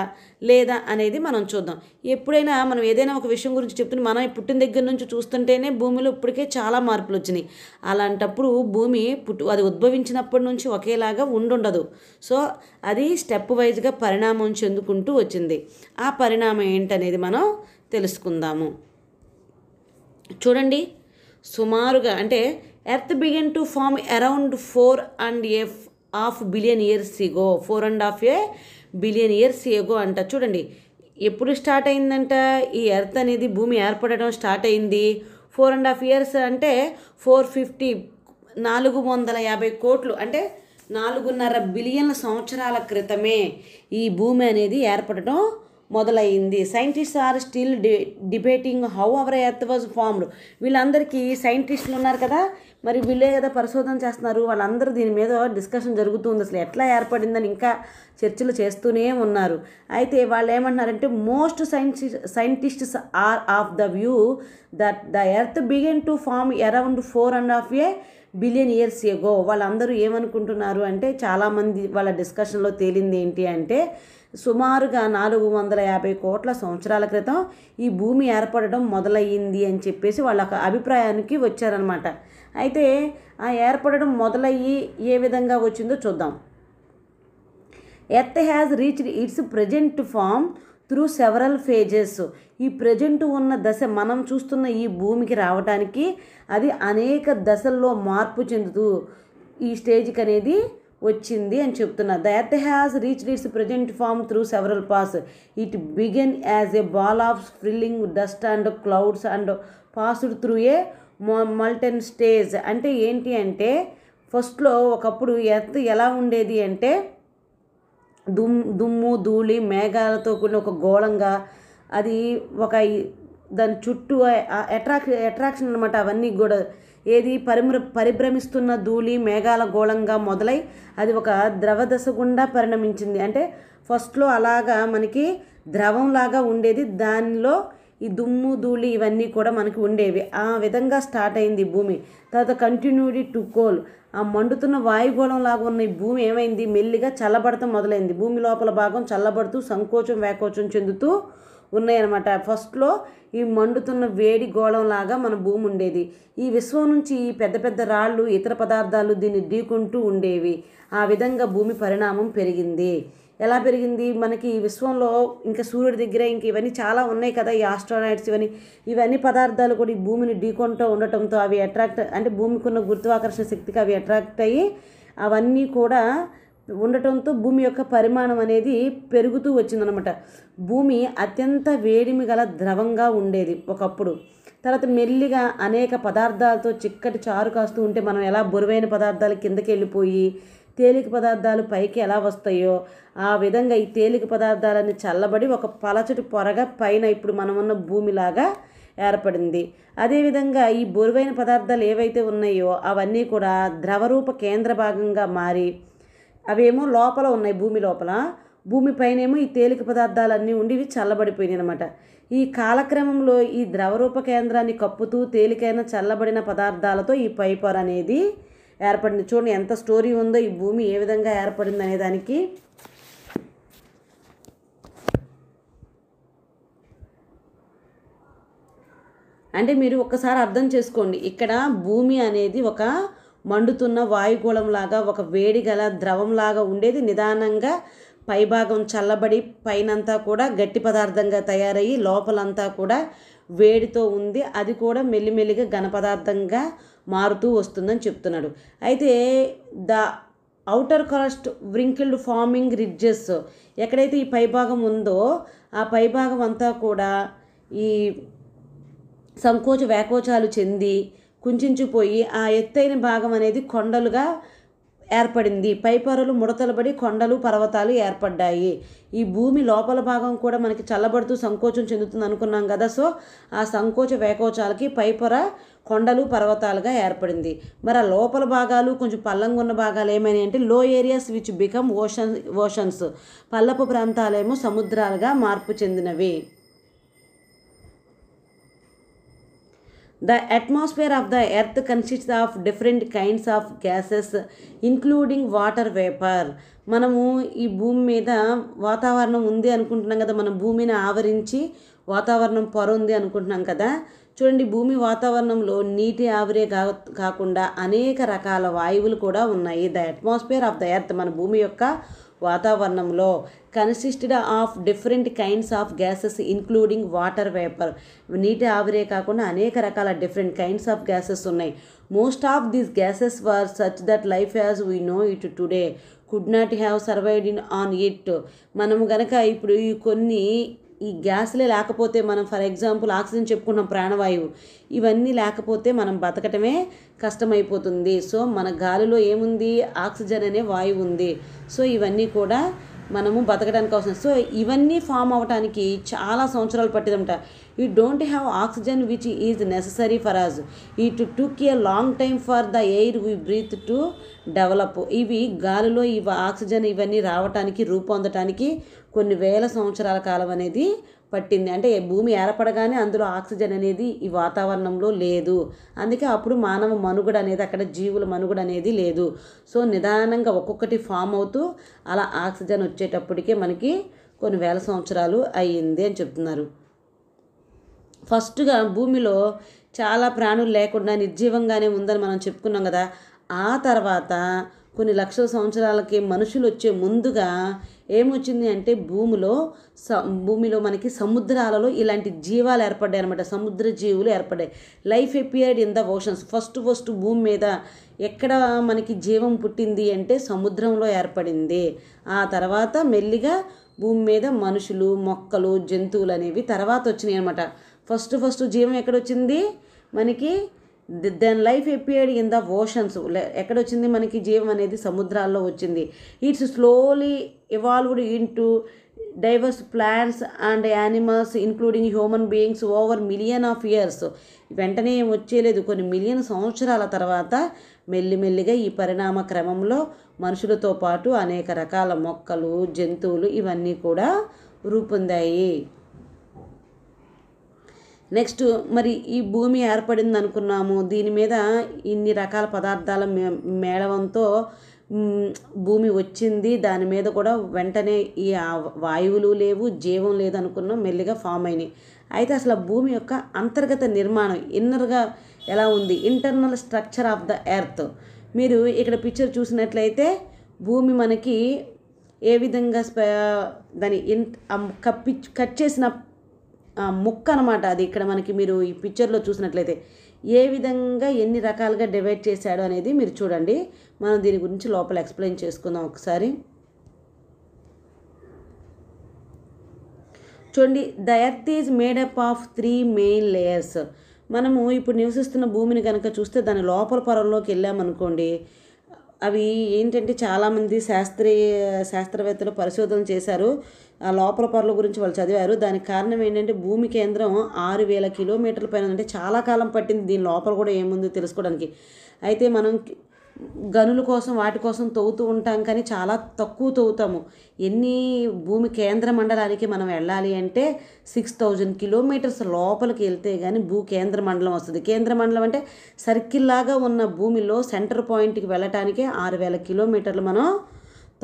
లేదా అనేది మనం చూద్దాం ఎప్పుడైనా మనం ఏదైనా ఒక విషయం గురించి చెప్తున్న మనం పుట్టిన దగ్గర నుంచి చూస్తుంటేనే భూమిలో ఇప్పటికే చాలా మార్పులు వచ్చినాయి అలాంటప్పుడు భూమి పుట్టు అది ఉద్భవించినప్పటి నుంచి ఒకేలాగా ఉండుండదు సో అది స్టెప్ వైజ్గా పరిణామం చెందుకుంటూ వచ్చింది ఆ పరిణామం ఏంటనేది మనం తెలుసుకుందాము చూడండి సుమారుగా అంటే earth begin to form around four and a half billion years ago four and half a billion years ago అంట చూడండి ఎప్పుడు స్టార్ట్ అయిందంట ఈ ఎర్త్ అనేది భూమి ఏర్పడడం స్టార్ట్ అయింది ఫోర్ అండ్ హాఫ్ ఇయర్స్ అంటే ఫోర్ ఫిఫ్టీ నాలుగు వందల యాభై కోట్లు అంటే నాలుగున్నర బిలియన్ల సంవత్సరాల క్రితమే ఈ భూమి అనేది ఏర్పడటం మొదలైంది scientist are still debating how our earth was formed వీళ్ళందరికీ సైంటిస్టులు ఉన్నారు కదా మరి వీళ్ళే కదా పరిశోధన చేస్తున్నారు వాళ్ళందరూ దీని మీద డిస్కషన్ జరుగుతుంది అసలు ఎట్లా ఏర్పడిందని ఇంకా చర్చలు చేస్తూనే ఉన్నారు అయితే వాళ్ళు ఏమంటున్నారంటే most scientist scientists are of the view that the earth begin to form around four and half a billion years ago వాళ్ళందరూ ఏమనుకుంటున్నారు అంటే చాలామంది వాళ్ళ డిస్కషన్లో తేలింది ఏంటి అంటే సుమారుగా నాలుగు వందల యాభై కోట్ల సంవత్సరాల క్రితం ఈ భూమి ఏర్పడడం మొదలయ్యింది అని చెప్పేసి వాళ్ళ అభిప్రాయానికి వచ్చారనమాట అయితే ఆ ఏర్పడడం మొదలయ్యి ఏ విధంగా వచ్చిందో చూద్దాం earth has reached its present form through several phases ఈ ప్రజెంట్ ఉన్న దశ మనం చూస్తున్న ఈ భూమికి రావడానికి అది అనేక దశల్లో మార్పు చెందుతూ ఈ స్టేజ్కి అనేది వచ్చింది అని చెప్తున్నారు that has reach its present form through several phases it begin as a ball of swirling dust and clouds and passed through a molten stage అంటే ఏంటి అంటే ఫస్ట్లో ఒకప్పుడు ఎర్త్ ఎలా ఉండేది అంటే దుమ్ దుమ్ము ధూళి మేఘాలతో కూడిన ఒక గోళంగా అది ఒక దాని చుట్టూ అట్రాక్ అట్రాక్షన్ అనమాట అవన్నీ కూడా ఏది పరిమ్ర పరిభ్రమిస్తున్న ధూళి మేఘాల గోళంగా మొదలై అది ఒక ద్రవ దశ గుండా పరిణమించింది అంటే ఫస్ట్లో అలాగా మనకి ద్రవంలాగా ఉండేది దానిలో ఈ దుమ్ము ధూళి ఇవన్నీ కూడా మనకి ఉండేవి ఆ విధంగా స్టార్ట్ అయింది భూమి తర్వాత కంటిన్యూటీ టు కోల్ ఆ మండుతున్న వాయుగోళం లాగా ఉన్న ఈ భూమి ఏమైంది మెల్లిగా చల్లబడతం మొదలైంది భూమి లోపల భాగం చల్లబడుతూ సంకోచం వేకోచం చెందుతూ ఉన్నాయన్నమాట ఫస్ట్లో ఈ మండుతున్న వేడి గోళంలాగా మన భూమి ఉండేది ఈ విశ్వం నుంచి ఈ పెద్ద పెద్ద రాళ్ళు ఇతర పదార్థాలు దీన్ని ఢీకుంటూ ఉండేవి ఆ విధంగా భూమి పరిణామం పెరిగింది ఎలా పెరిగింది మనకి ఈ విశ్వంలో ఇంకా సూర్యుడి దగ్గర ఇంక ఇవన్నీ చాలా ఉన్నాయి కదా ఈ ఆస్ట్రానాయిడ్స్ ఇవన్నీ ఇవన్నీ పదార్థాలు కూడా ఈ భూమిని ఢీకొంటూ ఉండటంతో అవి అట్రాక్ట్ అంటే భూమికి ఉన్న గురుత్వాకర్షణ శక్తికి అవి అట్రాక్ట్ అయ్యి అవన్నీ కూడా ఉండటంతో భూమి యొక్క పరిమాణం అనేది పెరుగుతూ వచ్చిందనమాట భూమి అత్యంత వేడిమి గల ద్రవంగా ఉండేది ఒకప్పుడు తర్వాత మెల్లిగా అనేక పదార్థాలతో చిక్కటి చారు కాస్తూ ఉంటే మనం ఎలా బరువైన పదార్థాలు కిందకి వెళ్ళిపోయి తేలిక పదార్థాలు పైకి ఎలా వస్తాయో ఆ విధంగా ఈ తేలిక పదార్థాలని చల్లబడి ఒక పలచటి పొరగా పైన ఇప్పుడు మనం ఉన్న భూమిలాగా ఏర్పడింది అదేవిధంగా ఈ బురువైన పదార్థాలు ఏవైతే ఉన్నాయో అవన్నీ కూడా ద్రవరూప కేంద్ర భాగంగా మారి అవేమో లోపల ఉన్నాయి భూమి లోపల భూమి ఏమో ఈ తేలిక పదార్థాలన్నీ ఉండి ఇవి చల్లబడిపోయినాయి అనమాట ఈ కాలక్రమంలో ఈ ద్రవరూప కేంద్రాన్ని కప్పుతూ తేలికైన చల్లబడిన పదార్థాలతో ఈ పైపర్ అనేది ఏర్పడింది చూడండి ఎంత స్టోరీ ఉందో ఈ భూమి ఏ విధంగా ఏర్పడింది అనే దానికి అంటే మీరు ఒక్కసారి అర్థం చేసుకోండి ఇక్కడ భూమి అనేది ఒక మండుతున్న వాయుగోళంలాగా ఒక వేడిగల ద్రవంలాగా ఉండేది నిదానంగా పైభాగం చల్లబడి పైనంతా కూడా గట్టి పదార్థంగా తయారయ్యి లోపలంతా కూడా వేడితో ఉంది అది కూడా మెల్లిమెల్లిగా ఘనపదార్థంగా మారుతూ వస్తుందని చెప్తున్నాడు అయితే the outer crust wrinkled forming ridges ఎక్కడైతే ఈ పైభాగం ఉందో ఆ పైభాగం అంతా కూడా ఈ సంకోచ వ్యాకోచాలు చెంది కుంచుకుపోయి ఆ ఎత్తైన భాగం అనేది కొండలుగా ఏర్పడింది పై పొరలు ముడతలబడి కొండలు పర్వతాలు ఏర్పడ్డాయి ఈ భూమి లోపల భాగం కూడా మనకి చల్లబడుతూ సంకోచం చెందుతుంది అనుకున్నాం కదా సో ఆ సంకోచ వేకోచాలకి పై పొర కొండలు పర్వతాలుగా ఏర్పడింది మరి ఆ లోపల భాగాలు కొంచెం పల్లంగా ఉన్న భాగాలు ఏమైనా అంటే low areas which become ocean oceans పల్లపు ప్రాంతాలేమో సముద్రాలుగా మార్పు చెందినవి the atmosphere of the earth consist of different kinds of gases including water vapour మనము ఈ భూమి మీద వాతావరణం ఉంది అనుకుంటున్నాం కదా మన భూమిని ఆవరించి వాతావరణం పొర ఉంది అనుకుంటున్నాం కదా చూడండి భూమి వాతావరణంలో నీటి ఆవిరే కా కాకుండా అనేక రకాల వాయువులు కూడా ఉన్నాయి the atmosphere of the earth మన భూమి యొక్క వాతావరణంలో consisted of different kinds of gases including water vapour నీటి ఆవిరే కాకుండా అనేక రకాల డిఫరెంట్ కైండ్స్ ఆఫ్ గ్యాసెస్ ఉన్నాయి most of these gases were such that life as we know it today could not have survived in on it మనము గనక ఇప్పుడు ఈ కొన్ని ఈ గ్యాస్లే లేకపోతే మనం ఫర్ ఎగ్జాంపుల్ ఆక్సిజన్ చెప్పుకున్నాం ప్రాణవాయువు ఇవన్నీ లేకపోతే మనం బతకటమే కష్టమైపోతుంది సో మన గాలిలో ఏముంది ఆక్సిజన్ అనే వాయువు ఉంది సో ఇవన్నీ కూడా మనము బతకడానికి అవసరం సో ఇవన్నీ ఫామ్ అవడానికి చాలా సంవత్సరాలు పట్టిదంట you don't have oxygen which is necessary for us it took a long time for the air we breathe to develop ఇవి గాలిలో ఇవి ఆక్సిజన్ ఇవన్నీ రావటానికి రూపొందటానికి కొన్ని వేల సంవత్సరాల కాలం అనేది పట్టింది అంటే భూమి ఏర్పడగానే అందులో ఆక్సిజన్ అనేది ఈ వాతావరణంలో లేదు అందుకే అప్పుడు మానవ మనుగడ అనేది అక్కడ జీవుల మనుగడ అనేది లేదు సో నిదానంగా ఒక్కొక్కటి ఫామ్ అవుతూ అలా ఆక్సిజన్ వచ్చేటప్పటికే మనకి కొన్ని వేల సంవత్సరాలు అయ్యింది అని చెప్తున్నారు ఫస్ట్గా భూమిలో చాలా ప్రాణులు లేకుండా నిర్జీవంగానే ఉందని మనం చెప్పుకున్నాం కదా ఆ తర్వాత కొన్ని లక్షల సంవత్సరాలకి మనుషులు వచ్చే ముందుగా ఏమొచ్చింది అంటే భూమిలో స భూమిలో మనకి సముద్రాలలో ఇలాంటి జీవాలు ఏర్పడ్డాయి అనమాట సముద్ర జీవులు ఏర్పడ్డాయి life appeared in the oceans first first భూమి మీద ఎక్కడ మనకి జీవం పుట్టింది అంటే సముద్రంలో ఏర్పడింది ఆ తర్వాత మెల్లిగా భూమి మీద మనుషులు మొక్కలు జంతువులు అనేవి తర్వాత వచ్చినాయి అనమాట ఫస్ట్ ఫస్ట్ జీవం ఎక్కడొచ్చింది మనకి then life appeared in the oceans ఎక్కడొచ్చింది మనకి జీవం అనేది సముద్రాల్లో వచ్చింది it's slowly evolved into diverse plants and animals including human beings over million of years వెంటనే వచ్చేలేదు కొన్ని మిలియన్ సంవత్సరాల తర్వాత మెల్లిమెల్లిగా ఈ పరిణామ క్రమంలో మనుషులతో పాటు అనేక రకాల మొక్కలు జంతువులు ఇవన్నీ కూడా రూపొందాయి నెక్స్ట్ మరి ఈ భూమి ఏర్పడింది అనుకున్నాము దీని మీద ఇన్ని రకాల పదార్థాల మేళవంతో భూమి వచ్చింది దాని మీద కూడా వెంటనే ఈ వాయువులు లేవు జీవం లేదు అనుకున్నాం మెల్లిగా ఫామ్ అయినాయి అయితే అసలు భూమి యొక్క అంతర్గత నిర్మాణం ఇన్నర్గా ఎలా ఉంది internal structure of the earth మీరు ఇక్కడ పిక్చర్ చూసినట్లయితే భూమి మనకి ఏ విధంగా దాని ఇన్ కప్పి కట్ చేసిన ముక్క అనమాట అది ఇక్కడ మనకి మీరు ఈ పిక్చర్లో చూసినట్లయితే ఏ విధంగా ఎన్ని రకాలుగా డివైడ్ చేశాడు అనేది మీరు చూడండి మనం దీని గురించి లోపల ఎక్స్ప్లెయిన్ చేసుకుందాం ఒకసారి చూడండి the earth is made up of three main layers మనము ఇప్పుడు నివసిస్తున్న భూమిని కనుక చూస్తే దాని లోపల పొరంలోకి వెళ్ళామనుకోండి అవి ఏంటంటే చాలామంది శాస్త్రీయ శాస్త్రవేత్తలు పరిశోధన చేశారు ఆ లోపల పొరల గురించి వాళ్ళు చదివారు దానికి కారణం ఏంటంటే భూమి కేంద్రం ఆరు వేల కిలోమీటర్ల పైన అంటే చాలా కాలం పట్టింది దీని లోపల కూడా ఏముందో తెలుసుకోవడానికి అయితే మనం గనుల కోసం వాటి కోసం తవ్వుతూ ఉంటాం కానీ చాలా తక్కువ తవ్వుతాము ఎన్ని భూమి కేంద్ర మండలానికి మనం వెళ్ళాలి అంటే సిక్స్ థౌజండ్ కిలోమీటర్స్ లోపలికి వెళ్తే కానీ భూ కేంద్ర మండలం వస్తుంది కేంద్ర మండలం అంటే సర్కిల్ లాగా ఉన్న భూమిలో సెంటర్ పాయింట్కి వెళ్ళటానికే ఆరు వేల కిలోమీటర్లు మనం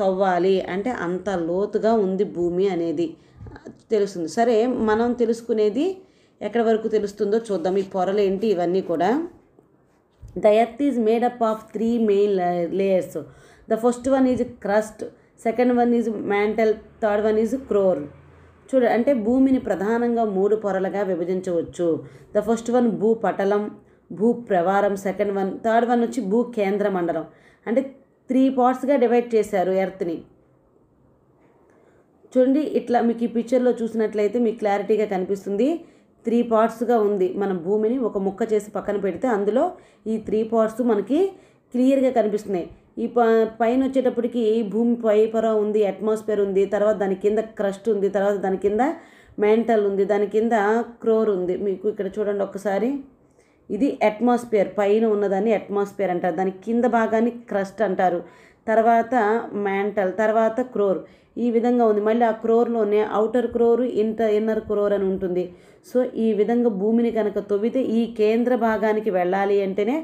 తవ్వాలి అంటే అంత లోతుగా ఉంది భూమి అనేది తెలుస్తుంది సరే మనం తెలుసుకునేది ఎక్కడ వరకు తెలుస్తుందో చూద్దాం ఈ పొరలేంటి ఇవన్నీ కూడా the earth is made up of three main layers the first one is crust second one is mantle third one is core చూడ అంటే భూమిని ప్రధానంగా మూడు పొరలుగా విభజించవచ్చు ద ఫస్ట్ వన్ భూ పటలం భూ ప్రవారం సెకండ్ వన్ థర్డ్ వన్ వచ్చి భూ కేంద్ర మండలం అంటే త్రీ పార్ట్స్గా డివైడ్ చేశారు ఎర్త్ని చూడండి ఇట్లా మీకు ఈ పిక్చర్లో చూసినట్లయితే మీకు క్లారిటీగా కనిపిస్తుంది త్రీ పార్ట్స్గా ఉంది మన భూమిని ఒక ముక్క చేసి పక్కన పెడితే అందులో ఈ త్రీ పార్ట్స్ మనకి క్లియర్గా కనిపిస్తున్నాయి ఈ ప పైన వచ్చేటప్పటికి భూమి పై పొర ఉంది అట్మాస్ఫియర్ ఉంది తర్వాత దాని కింద క్రస్ట్ ఉంది తర్వాత దాని కింద మెంటల్ ఉంది దాని కింద క్రోర్ ఉంది మీకు ఇక్కడ చూడండి ఒకసారి ఇది అట్మాస్ఫియర్ పైన ఉన్నదాన్ని అట్మాస్ఫియర్ అంటారు దాని కింద భాగాన్ని క్రస్ట్ అంటారు తర్వాత మ్యాంటల్ తర్వాత క్రోర్ ఈ విధంగా ఉంది మళ్ళీ ఆ క్రోర్లోనే outer core inter inner core అని ఉంటుంది సో ఈ విధంగా భూమిని కనుక తొవ్వితే ఈ కేంద్ర భాగానికి వెళ్ళాలి అంటేనే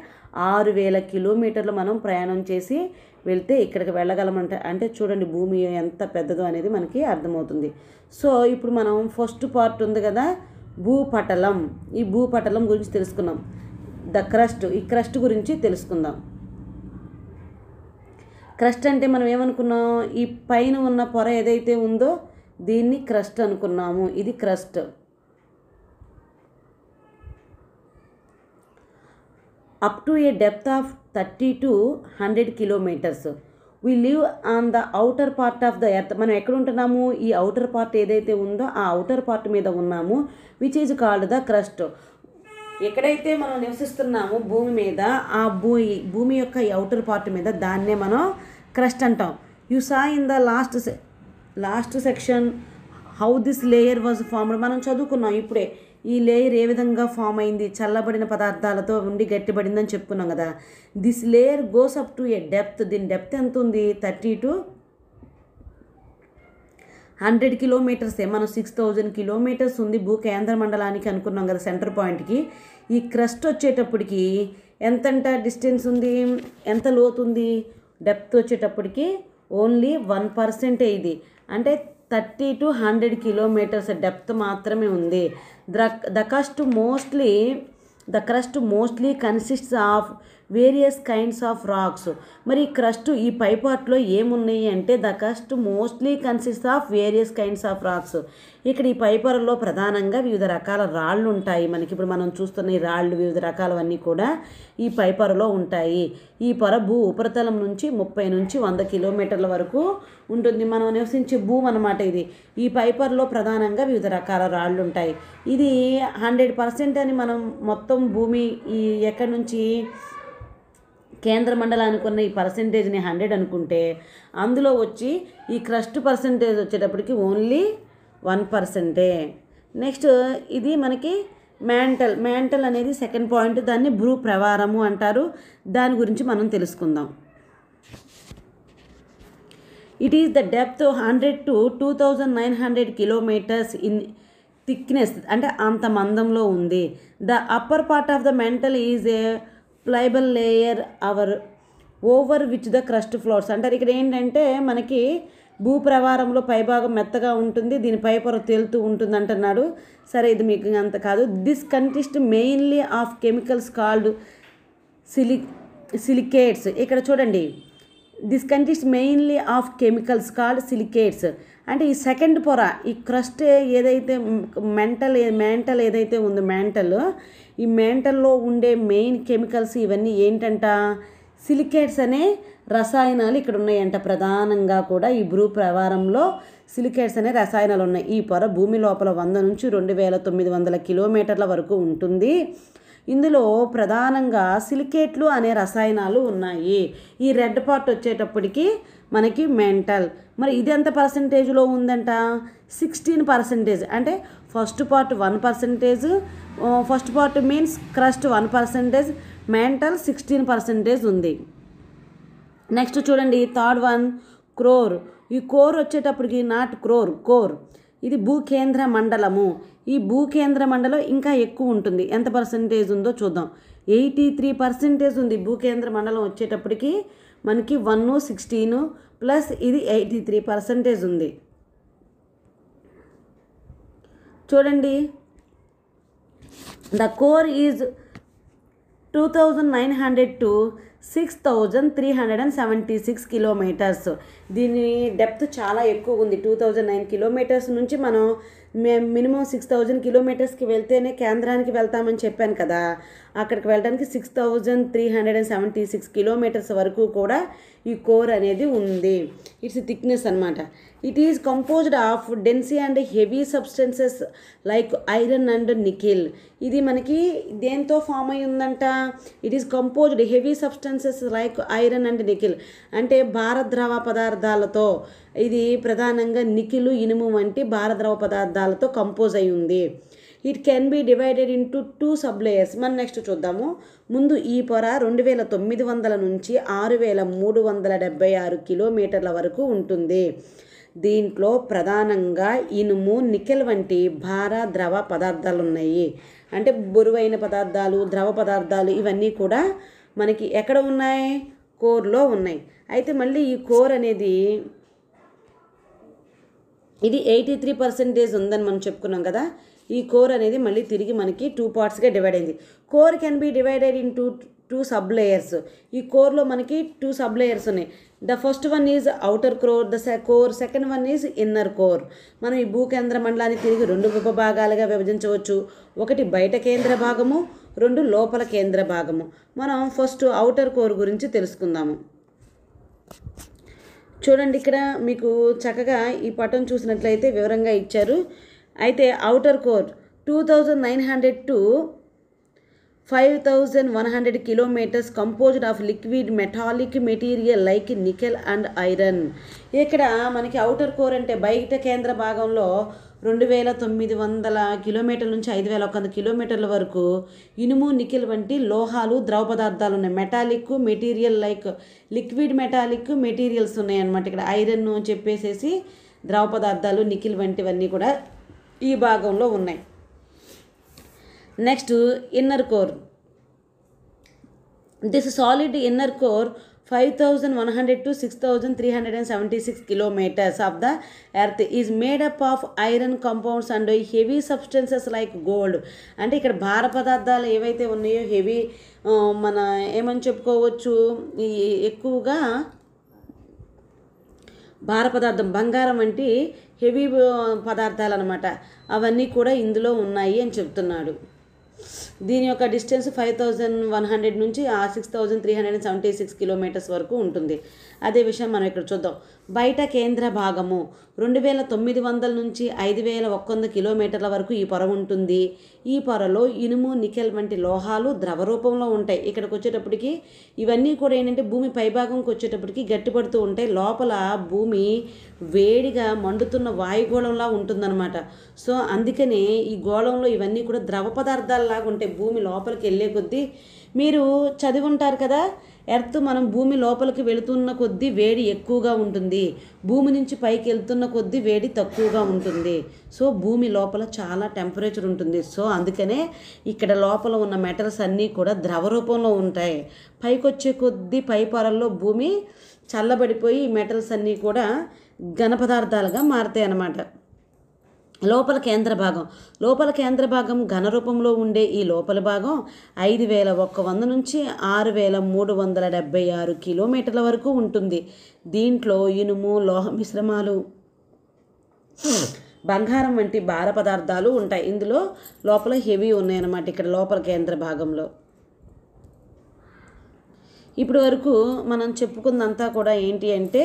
ఆరు వేల కిలోమీటర్లు మనం ప్రయాణం చేసి వెళ్తే ఇక్కడికి వెళ్ళగలమంట అంటే చూడండి భూమి ఎంత పెద్దదో అనేది మనకి అర్థమవుతుంది సో ఇప్పుడు మనం ఫస్ట్ పార్ట్ ఉంది కదా భూపటలం ఈ భూపటలం గురించి తెలుసుకున్నాం ద క్రస్ట్ ఈ క్రస్ట్ గురించి తెలుసుకుందాం క్రస్ట్ అంటే మనం ఏమనుకున్నాం ఈ పైన ఉన్న పొర ఏదైతే ఉందో దీన్ని క్రస్ట్ అనుకున్నాము ఇది crust up to a depth of thirty to hundred kilometres we live on the outer part of the earth మనం ఎక్కడ ఉంటున్నాము ఈ అవుటర్ పార్ట్ ఏదైతే ఉందో ఆ అవుటర్ పార్ట్ మీద ఉన్నాము which is called the crust ఎక్కడైతే మనం నివసిస్తున్నాము భూమి మీద ఆ భూమి భూమి యొక్క ఈ అవుటర్ పార్ట్ మీద దాన్నే మనం క్రస్ట్ అంటాం you saw in the last last section how this layer was formed మనం చదువుకున్నాం ఇప్పుడే ఈ లేయర్ ఏ విధంగా ఫామ్ అయింది చల్లబడిన పదార్థాలతో ఉండి గట్టిపడిందని చెప్పుకున్నాం కదా this layer goes up to a depth దీని డెప్త్ ఎంత ఉంది థర్టీ టు హండ్రెడ్ కిలోమీటర్సే మనం సిక్స్ థౌజండ్ కిలోమీటర్స్ ఉంది భూ కేంద్ర మండలానికి అనుకున్నాం కదా సెంటర్ పాయింట్కి ఈ క్రస్ట్ వచ్చేటప్పటికి ఎంతంట డిస్టెన్స్ ఉంది ఎంత లోతు ఉంది డెప్త్ వచ్చేటప్పటికి ఓన్లీ వన్ పర్సెంటే ఇది అంటే thirty to hundred kilometres depth మాత్రమే ఉంది the the crust mostly the crust mostly consists of various kinds of rocks మరి క్రస్ట్ ఈ పై పార్ట్లో ఏమున్నాయి అంటే the crust mostly consist of various kinds of rocks ఇక్కడ ఈ పై పొరలో ప్రధానంగా వివిధ రకాల రాళ్ళు ఉంటాయి మనకి ఇప్పుడు మనం చూస్తున్న ఈ రాళ్ళు వివిధ రకాలవన్నీ కూడా ఈ పై పొరలో ఉంటాయి ఈ పొర భూ ఉపరితలం నుంచి ముప్పై నుంచి వంద కిలోమీటర్ల వరకు ఉంటుంది మనం నివసించే భూమి అనమాట ఇది ఈ పై పొరలో ప్రధానంగా వివిధ రకాల రాళ్ళు ఉంటాయి ఇది హండ్రెడ్ పర్సెంట్ అని మనం మొత్తం భూమి ఈ ఎక్కడి నుంచి కేంద్ర మండలం అనుకున్న ఈ పర్సంటేజ్ని హండ్రెడ్ అనుకుంటే అందులో వచ్చి ఈ క్రస్ట్ పర్సంటేజ్ వచ్చేటప్పటికి ఓన్లీ వన్ పర్సెంటే నెక్స్ట్ ఇది మనకి మ్యాంటల్ మ్యాంటల్ అనేది సెకండ్ పాయింట్ దాన్ని భ్రూ ప్రవారము అంటారు దాని గురించి మనం తెలుసుకుందాం it is the depth hundred to two thousand nine hundred kilometres in thickness అంటే అంత మందంలో ఉంది the upper part of the mantle is a pliable layer our over which the crust floats అంటారు ఇక్కడ ఏంటంటే మనకి భూప్రవారంలో పైభాగం మెత్తగా ఉంటుంది దీని పై పొర తేలుతూ ఉంటుంది అంటున్నాడు సరే ఇది మీకు అంత కాదు this consist mainly of chemicals called sili silicates ఇక్కడ చూడండి this consist mainly of chemicals called silicates అంటే ఈ సెకండ్ పొర ఈ క్రస్ట్ ఏదైతే మెంటల్ మెంటల్ ఏదైతే ఉందో మెంటల్ ఈ మెంటల్లో ఉండే మెయిన్ కెమికల్స్ ఇవన్నీ ఏంటంట సిలికేట్స్ అనే రసాయనాలు ఇక్కడ ఉన్నాయంట ప్రధానంగా కూడా ఈ భ్రూ ప్రవారంలో సిలికేట్స్ అనే రసాయనాలు ఉన్నాయి ఈ పొర భూమి లోపల వంద నుంచి రెండు వేల తొమ్మిది వందల కిలోమీటర్ల వరకు ఉంటుంది ఇందులో ప్రధానంగా సిలికేట్లు అనే రసాయనాలు ఉన్నాయి ఈ రెడ్ పార్ట్ వచ్చేటప్పటికి మనకి మెంటల్ మరి ఇది ఎంత పర్సంటేజ్లో ఉందంట సిక్స్టీన్ పర్సంటేజ్ అంటే first part one percentage first part means crust one percentage mantle sixteen percentage ఉంది నెక్స్ట్ చూడండి థర్డ్ వన్ క్రోర్ ఈ కోర్ వచ్చేటప్పటికి నాట్ క్రోర్ కోర్ ఇది భూకేంద్ర మండలము ఈ భూకేంద్ర మండలం ఇంకా ఎక్కువ ఉంటుంది ఎంత పర్సంటేజ్ ఉందో చూద్దాం ఎయిటీ త్రీ పర్సెంటేజ్ ఉంది భూకేంద్ర మండలం వచ్చేటప్పటికి మనకి వన్ సిక్స్టీను ప్లస్ ఇది ఎయిటీ త్రీ పర్సంటేజ్ ఉంది చూడండి the core is two thousand nine hundred to six thousand three hundred and seventy six kilometres దీని డెప్త్ చాలా ఎక్కువ ఉంది టూ థౌజండ్ నైన్ కిలోమీటర్స్ నుంచి మనం మేము మినిమం సిక్స్ థౌజండ్ కిలోమీటర్స్కి వెళ్తేనే కేంద్రానికి వెళ్తామని చెప్పాను కదా అక్కడికి వెళ్ళడానికి six thousand three hundred and seventy six kilometres వరకు కూడా ఈ కోర్ అనేది ఉంది ఇట్స్ థిక్నెస్ అనమాట it is composed of dense and heavy substances like iron and nickel ఇది మనకి దేంతో ఫామ్ అయి ఉందంట it is composed heavy substances like iron and nickel అంటే భారద్రవ పదార్థాలతో ఇది ప్రధానంగా నికిలు ఇనుము వంటి భారద్రవ పదార్థాలతో కంపోజ్ అయి ఉంది it can be divided in two sub layers మనం నెక్స్ట్ చూద్దాము ముందు ఈ పొర రెండు వేల తొమ్మిది వందల నుంచి ఆరు వేల మూడు వందల డెబ్బై ఆరు కిలోమీటర్ల వరకు ఉంటుంది దీంట్లో ప్రధానంగా ఇనుము నికెల్ వంటి భార ద్రవ పదార్థాలు ఉన్నాయి అంటే బరువైన పదార్థాలు ద్రవ పదార్థాలు ఇవన్నీ కూడా మనకి ఎక్కడ ఉన్నాయి కోర్లో ఉన్నాయి అయితే మళ్ళీ ఈ కోర్ అనేది ఇది ఎయిటీ త్రీ పర్సెంటేజ్ ఉందని మనం చెప్పుకున్నాం కదా ఈ కోర్ అనేది మళ్ళీ తిరిగి మనకి టూ పార్ట్స్గా డివైడ్ అయింది core can be divided in into two sub layers ఈ కోర్లో మనకి టూ సబ్ లేయర్స్ ఉన్నాయి the first one is outer core the core second one is inner core మనం ఈ భూకేంద్ర మండలాన్ని తిరిగి రెండు ఉపభాగాలుగా విభజించవచ్చు ఒకటి బయట కేంద్ర భాగము రెండు లోపల కేంద్ర భాగము మనం ఫస్ట్ అవుటర్ కోర్ గురించి తెలుసుకుందాము చూడండి ఇక్కడ మీకు చక్కగా ఈ పటం చూసినట్లయితే వివరంగా ఇచ్చారు అయితే outer core two thousand nine hundred to five thousand one hundred kilometres composed of liquid metallic material like nickel and iron ఇక్కడ మనకి అవుటర్ కోర్ అంటే బయట కేంద్ర భాగంలో రెండు వేల తొమ్మిది వందల కిలోమీటర్ల నుంచి ఐదు వేల ఒక వంద కిలోమీటర్ల వరకు ఇనుము నికిల్ వంటి లోహాలు ద్రవ పదార్థాలు ఉన్నాయి metallic material like liquid metallic materials ఉన్నాయన్నమాట ఇక్కడ ఐరన్ చెప్పేసేసి ద్రవ పదార్థాలు నికిల్ వంటివన్నీ కూడా ఈ భాగంలో ఉన్నాయి next inner core this solid inner core five thousand one hundred to six thousand three hundred and seventy six kilometres of the earth is made up of iron compounds and heavy substances like gold అంటే ఇక్కడ భార పదార్థాలు ఏవైతే ఉన్నాయో హెవీ మన ఏమని చెప్పుకోవచ్చు ఎక్కువగా భార పదార్థం బంగారం వంటి హెవీ పదార్థాలు అనమాట అవన్నీ కూడా ఇందులో ఉన్నాయి అని చెప్తున్నాడు దీని యొక్క distance five thousand one hundred నుంచి ఆ six thousand three hundred and seventy six kilometres వరకు ఉంటుంది అదే విషయం మనం ఇక్కడ చూద్దాం బయట కేంద్ర భాగము రెండు వేల తొమ్మిది వందల నుంచి ఐదు వేల ఒక్క వంద కిలోమీటర్ల వరకు ఈ పొర ఉంటుంది ఈ పొరలో ఇనుము నికెల్ వంటి లోహాలు ద్రవ రూపంలో ఉంటాయి ఇక్కడికి వచ్చేటప్పటికి ఇవన్నీ కూడా ఏంటంటే భూమి పైభాగంకి వచ్చేటప్పటికి గట్టిపడుతూ ఉంటాయి లోపల భూమి వేడిగా మండుతున్న వాయుగోళంలా ఉంటుందన్నమాట సో అందుకనే ఈ గోళంలో ఇవన్నీ కూడా ద్రవ పదార్థాలలాగా ఉంటాయి భూమి లోపలికి వెళ్ళే కొద్దీ మీరు చదివి ఉంటారు కదా ఎర్త్ మనం భూమి లోపలికి వెళుతున్న కొద్దీ వేడి ఎక్కువగా ఉంటుంది భూమి నుంచి పైకి వెళ్తున్న కొద్దీ వేడి తక్కువగా ఉంటుంది సో భూమి లోపల చాలా టెంపరేచర్ ఉంటుంది సో అందుకనే ఇక్కడ లోపల ఉన్న మెటల్స్ అన్నీ కూడా ద్రవ రూపంలో ఉంటాయి పైకి వచ్చే కొద్దీ పై పొరల్లో భూమి చల్లబడిపోయి మెటల్స్ అన్నీ కూడా ఘన పదార్థాలుగా మారుతాయి అన్నమాట లోపల కేంద్ర భాగం లోపల కేంద్ర భాగం ఘన రూపంలో ఉండే ఈ లోపల భాగం ఐదు వేల ఒక్క వంద నుంచి ఆరు వేల మూడు వందల డెబ్బై ఆరు కిలోమీటర్ల వరకు ఉంటుంది దీంట్లో ఇనుము లోహ మిశ్రమాలు బంగారం వంటి భార పదార్థాలు ఉంటాయి ఇందులో లోపల హెవీ ఉన్నాయన్నమాట ఇక్కడ లోపల కేంద్ర భాగంలో ఇప్పటి వరకు మనం చెప్పుకుందంతా కూడా ఏంటి అంటే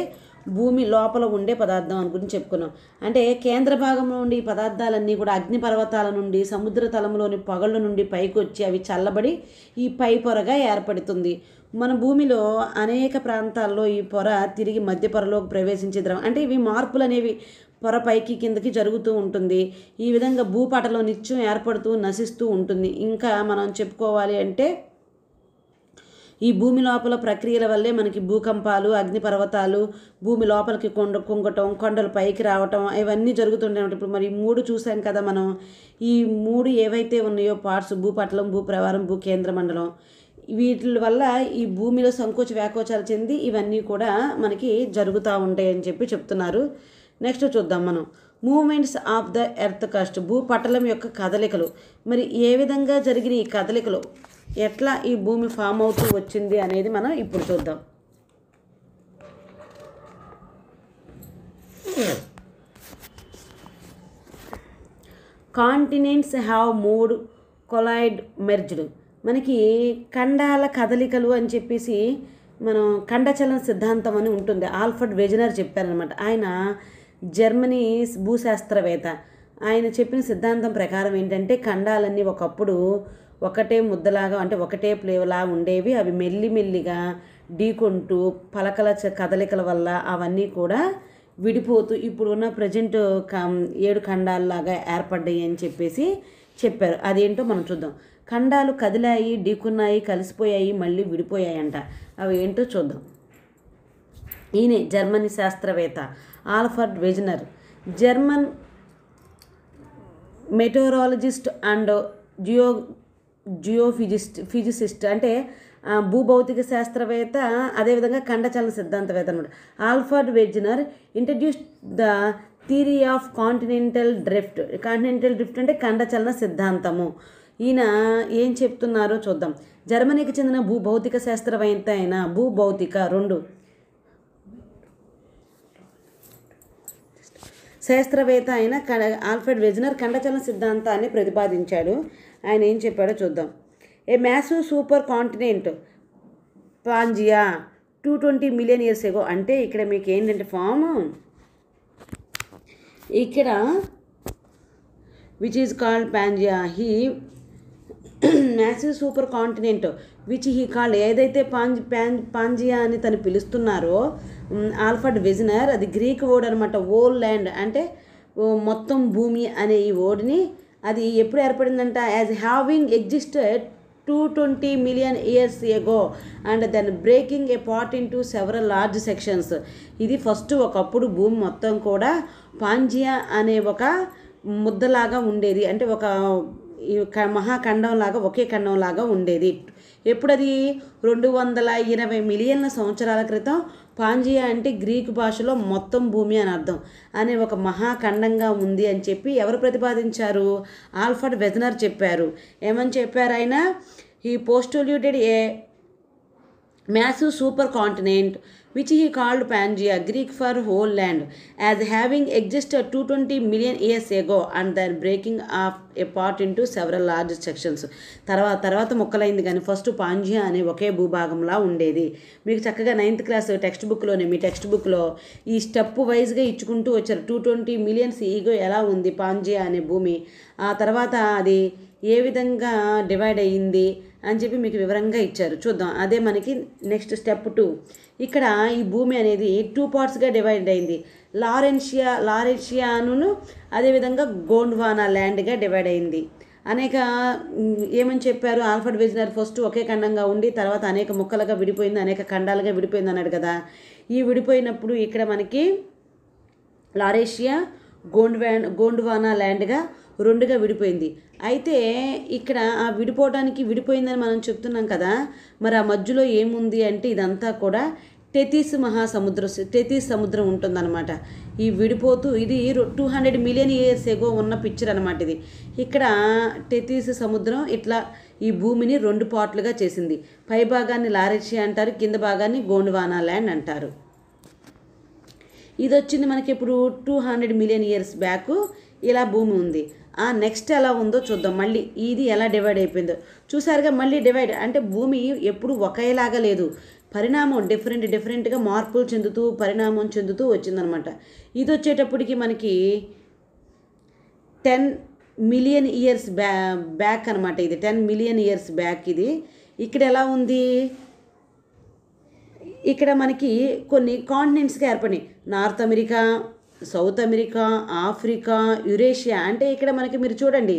భూమి లోపల ఉండే పదార్థం అని గురించి చెప్పుకున్నాం అంటే కేంద్ర భాగంలో ఉండే ఈ పదార్థాలన్నీ కూడా అగ్నిపర్వతాల నుండి సముద్ర తలంలోని పొగళ్ళ నుండి పైకి వచ్చి అవి చల్లబడి ఈ పై పొరగా ఏర్పడుతుంది మన భూమిలో అనేక ప్రాంతాల్లో ఈ పొర తిరిగి మధ్య పొరలోకి ప్రవేశించే ద్రవం అంటే ఇవి మార్పులు అనేవి పొర పైకి కిందకి జరుగుతూ ఉంటుంది ఈ విధంగా భూపాటలో నిత్యం ఏర్పడుతూ నశిస్తూ ఉంటుంది ఇంకా మనం చెప్పుకోవాలి అంటే ఈ భూమి లోపల ప్రక్రియల వల్లే మనకి భూకంపాలు అగ్నిపర్వతాలు భూమి లోపలికి కొండ కుంగటం కొండలు పైకి రావటం ఇవన్నీ జరుగుతుండే ఇప్పుడు మరి మూడు చూసాం కదా మనం ఈ మూడు ఏవైతే ఉన్నాయో పార్ట్స్ భూపటలం భూప్రవారం భూకేంద్ర మండలం వీటి వల్ల ఈ భూమిలో సంకోచ వ్యాకోచాలు చెంది ఇవన్నీ కూడా మనకి జరుగుతూ ఉంటాయని చెప్పి చెప్తున్నారు నెక్స్ట్ చూద్దాం మనం movements of the earth crust భూపటలం యొక్క కదలికలు మరి ఏ విధంగా జరిగిన ఈ కదలికలు ఎట్లా ఈ భూమి ఫామ్ అవుతూ వచ్చింది అనేది మనం ఇప్పుడు చూద్దాం continents have moved collided merged మనకి ఖండాల కదలికలు అని చెప్పేసి మనం ఖండచలన సిద్ధాంతం అని ఉంటుంది ఆల్ఫర్డ్ వెజనర్ చెప్పారనమాట ఆయన జర్మనీ భూశాస్త్రవేత్త ఆయన చెప్పిన సిద్ధాంతం ప్రకారం ఏంటంటే ఖండాలన్నీ ఒకప్పుడు ఒకటే ముద్దలాగా అంటే ఒకటే ప్లేవలా ఉండేవి అవి మెల్లిమెల్లిగా ఢీకొంటూ పలకల కదలికల వల్ల అవన్నీ కూడా విడిపోతూ ఇప్పుడున్న ప్రజెంట్ ఏడు ఖండాల్లాగా ఏర్పడ్డాయి అని చెప్పేసి చెప్పారు అదేంటో మనం చూద్దాం ఖండాలు కదిలాయి ఢీకున్నాయి కలిసిపోయాయి మళ్ళీ విడిపోయాయంట అవి ఏంటో చూద్దాం ఈయనే జర్మనీ శాస్త్రవేత్త Alfred Wegener German meteorologist and geo geophysicist physicist అంటే భూభౌతిక శాస్త్రవేత్త అదేవిధంగా ఖండచలన సిద్ధాంతవేత్త అనమాట Alfred Wegener introduce the theory of continental drift continental drift అంటే ఖండచలన సిద్ధాంతము ఈయన ఏం చెప్తున్నారో చూద్దాం జర్మనీకి చెందిన భూభౌతిక శాస్త్రవేత్త అయిన భూభౌతిక రెండు శాస్త్రవేత్త అయిన ఆల్ఫ్రెడ్ వెజ్నర్ ఖండచలన సిద్ధాంతాన్ని ప్రతిపాదించాడు ఆయన ఏం చెప్పాడో చూద్దాం a massive super continent Pangaea two twenty million years ago అంటే ఇక్కడ మీకు ఏంటంటే ఫామ్ ఇక్కడ which is called Pangaea he massive super continent which he call ఏదైతే పాంజ్ పాన్ పాంజియా అని తను పిలుస్తున్నారో ఆల్ఫర్డ్ విజనర్ అది గ్రీక్ వర్డ్ అనమాట ఓల్ ల్యాండ్ అంటే మొత్తం భూమి అనే ఈ వర్డ్ని అది ఎప్పుడు ఏర్పడిందంట as having existed two twenty million years ago and then breaking apart into several large sections ఇది ఫస్ట్ ఒకప్పుడు భూమి మొత్తం కూడా పాంజియా అనే ఒక ముద్దలాగా ఉండేది అంటే ఒక మహాఖండం లాగా ఒకే ఖండంలాగా ఉండేది ఎప్పుడది రెండు వందల ఇరవై మిలియన్ల సంవత్సరాల క్రితం పాంజియా అంటే గ్రీకు భాషలో మొత్తం భూమి అని అర్థం అనే ఒక మహాఖండంగా ఉంది అని చెప్పి ఎవరు ప్రతిపాదించారు ఆల్ఫర్డ్ వెజనర్ చెప్పారు ఏమని చెప్పారు ఆయన ఈ postulated a massive super continent which he called Pangaea, Greek for whole land, as having existed 220 million years ago and their breaking up apart into several large sections. తర్వాత తర్వాత ముక్కలైంది కానీ ఫస్ట్ పాంజియా అనే ఒకే భూభాగంలా ఉండేది మీకు చక్కగా నైన్త్ క్లాస్ టెక్స్ట్ బుక్లోనే మీ టెక్స్ట్ బుక్లో ఈ స్టెప్ వైజ్గా ఇచ్చుకుంటూ వచ్చారు టూ ట్వంటీ మిలియన్స్ ఈగో ఎలా ఉంది పాంజియా అనే భూమి ఆ తర్వాత అది ఏ విధంగా డివైడ్ అయ్యింది అని చెప్పి మీకు వివరంగా ఇచ్చారు చూద్దాం అదే మనకి నెక్స్ట్ స్టెప్ టూ ఇక్కడ ఈ భూమి అనేది టూ పార్ట్స్గా డివైడ్ అయింది లారెన్షియా లారెన్షియాను అదేవిధంగా గోండ్వానా ల్యాండ్గా డివైడ్ అయింది అనేక ఏమని చెప్పారు ఆల్ఫర్డ్ విజనర్ ఫస్ట్ ఒకే ఖండంగా ఉండి తర్వాత అనేక ముక్కలుగా విడిపోయింది అనేక ఖండాలుగా విడిపోయింది అన్నాడు కదా ఈ విడిపోయినప్పుడు ఇక్కడ మనకి లారేషియా గోండ్వాన్ గోండ్వానా ల్యాండ్గా రెండుగా విడిపోయింది అయితే ఇక్కడ ఆ విడిపోవడానికి విడిపోయిందని మనం చెప్తున్నాం కదా మరి ఆ మధ్యలో ఏముంది అంటే ఇదంతా కూడా టెతీస్ మహాసముద్ర టెతీస్ సముద్రం ఉంటుందన్నమాట ఈ విడిపోతూ ఇది two hundred million years ago ఉన్న పిక్చర్ అనమాట ఇది ఇక్కడ టెతీస్ సముద్రం ఇట్లా ఈ భూమిని రెండు పార్ట్లుగా చేసింది పై భాగాన్ని లారెచి అంటారు కింద భాగాన్ని గోండ్వానా ల్యాండ్ అంటారు ఇది వచ్చింది మనకి ఇప్పుడు two hundred million years back ఇలా భూమి ఉంది నెక్స్ట్ ఎలా ఉందో చూద్దాం మళ్ళీ ఇది ఎలా డివైడ్ అయిపోయిందో చూసారుగా మళ్ళీ డివైడ్ అంటే భూమి ఎప్పుడు ఒకేలాగా లేదు పరిణామం డిఫరెంట్ డిఫరెంట్గా మార్పులు చెందుతూ పరిణామం చెందుతూ వచ్చిందనమాట ఇది వచ్చేటప్పటికి మనకి టెన్ మిలియన్ ఇయర్స్ బ్యా బ్యాక్ అనమాట ఇది టెన్ మిలియన్ ఇయర్స్ బ్యాక్ ఇది ఇక్కడ ఎలా ఉంది ఇక్కడ మనకి కొన్ని కాంటినెంట్స్గా ఏర్పడినాయి North America South America Africa Eurasia అంటే ఇక్కడ మనకి మీరు చూడండి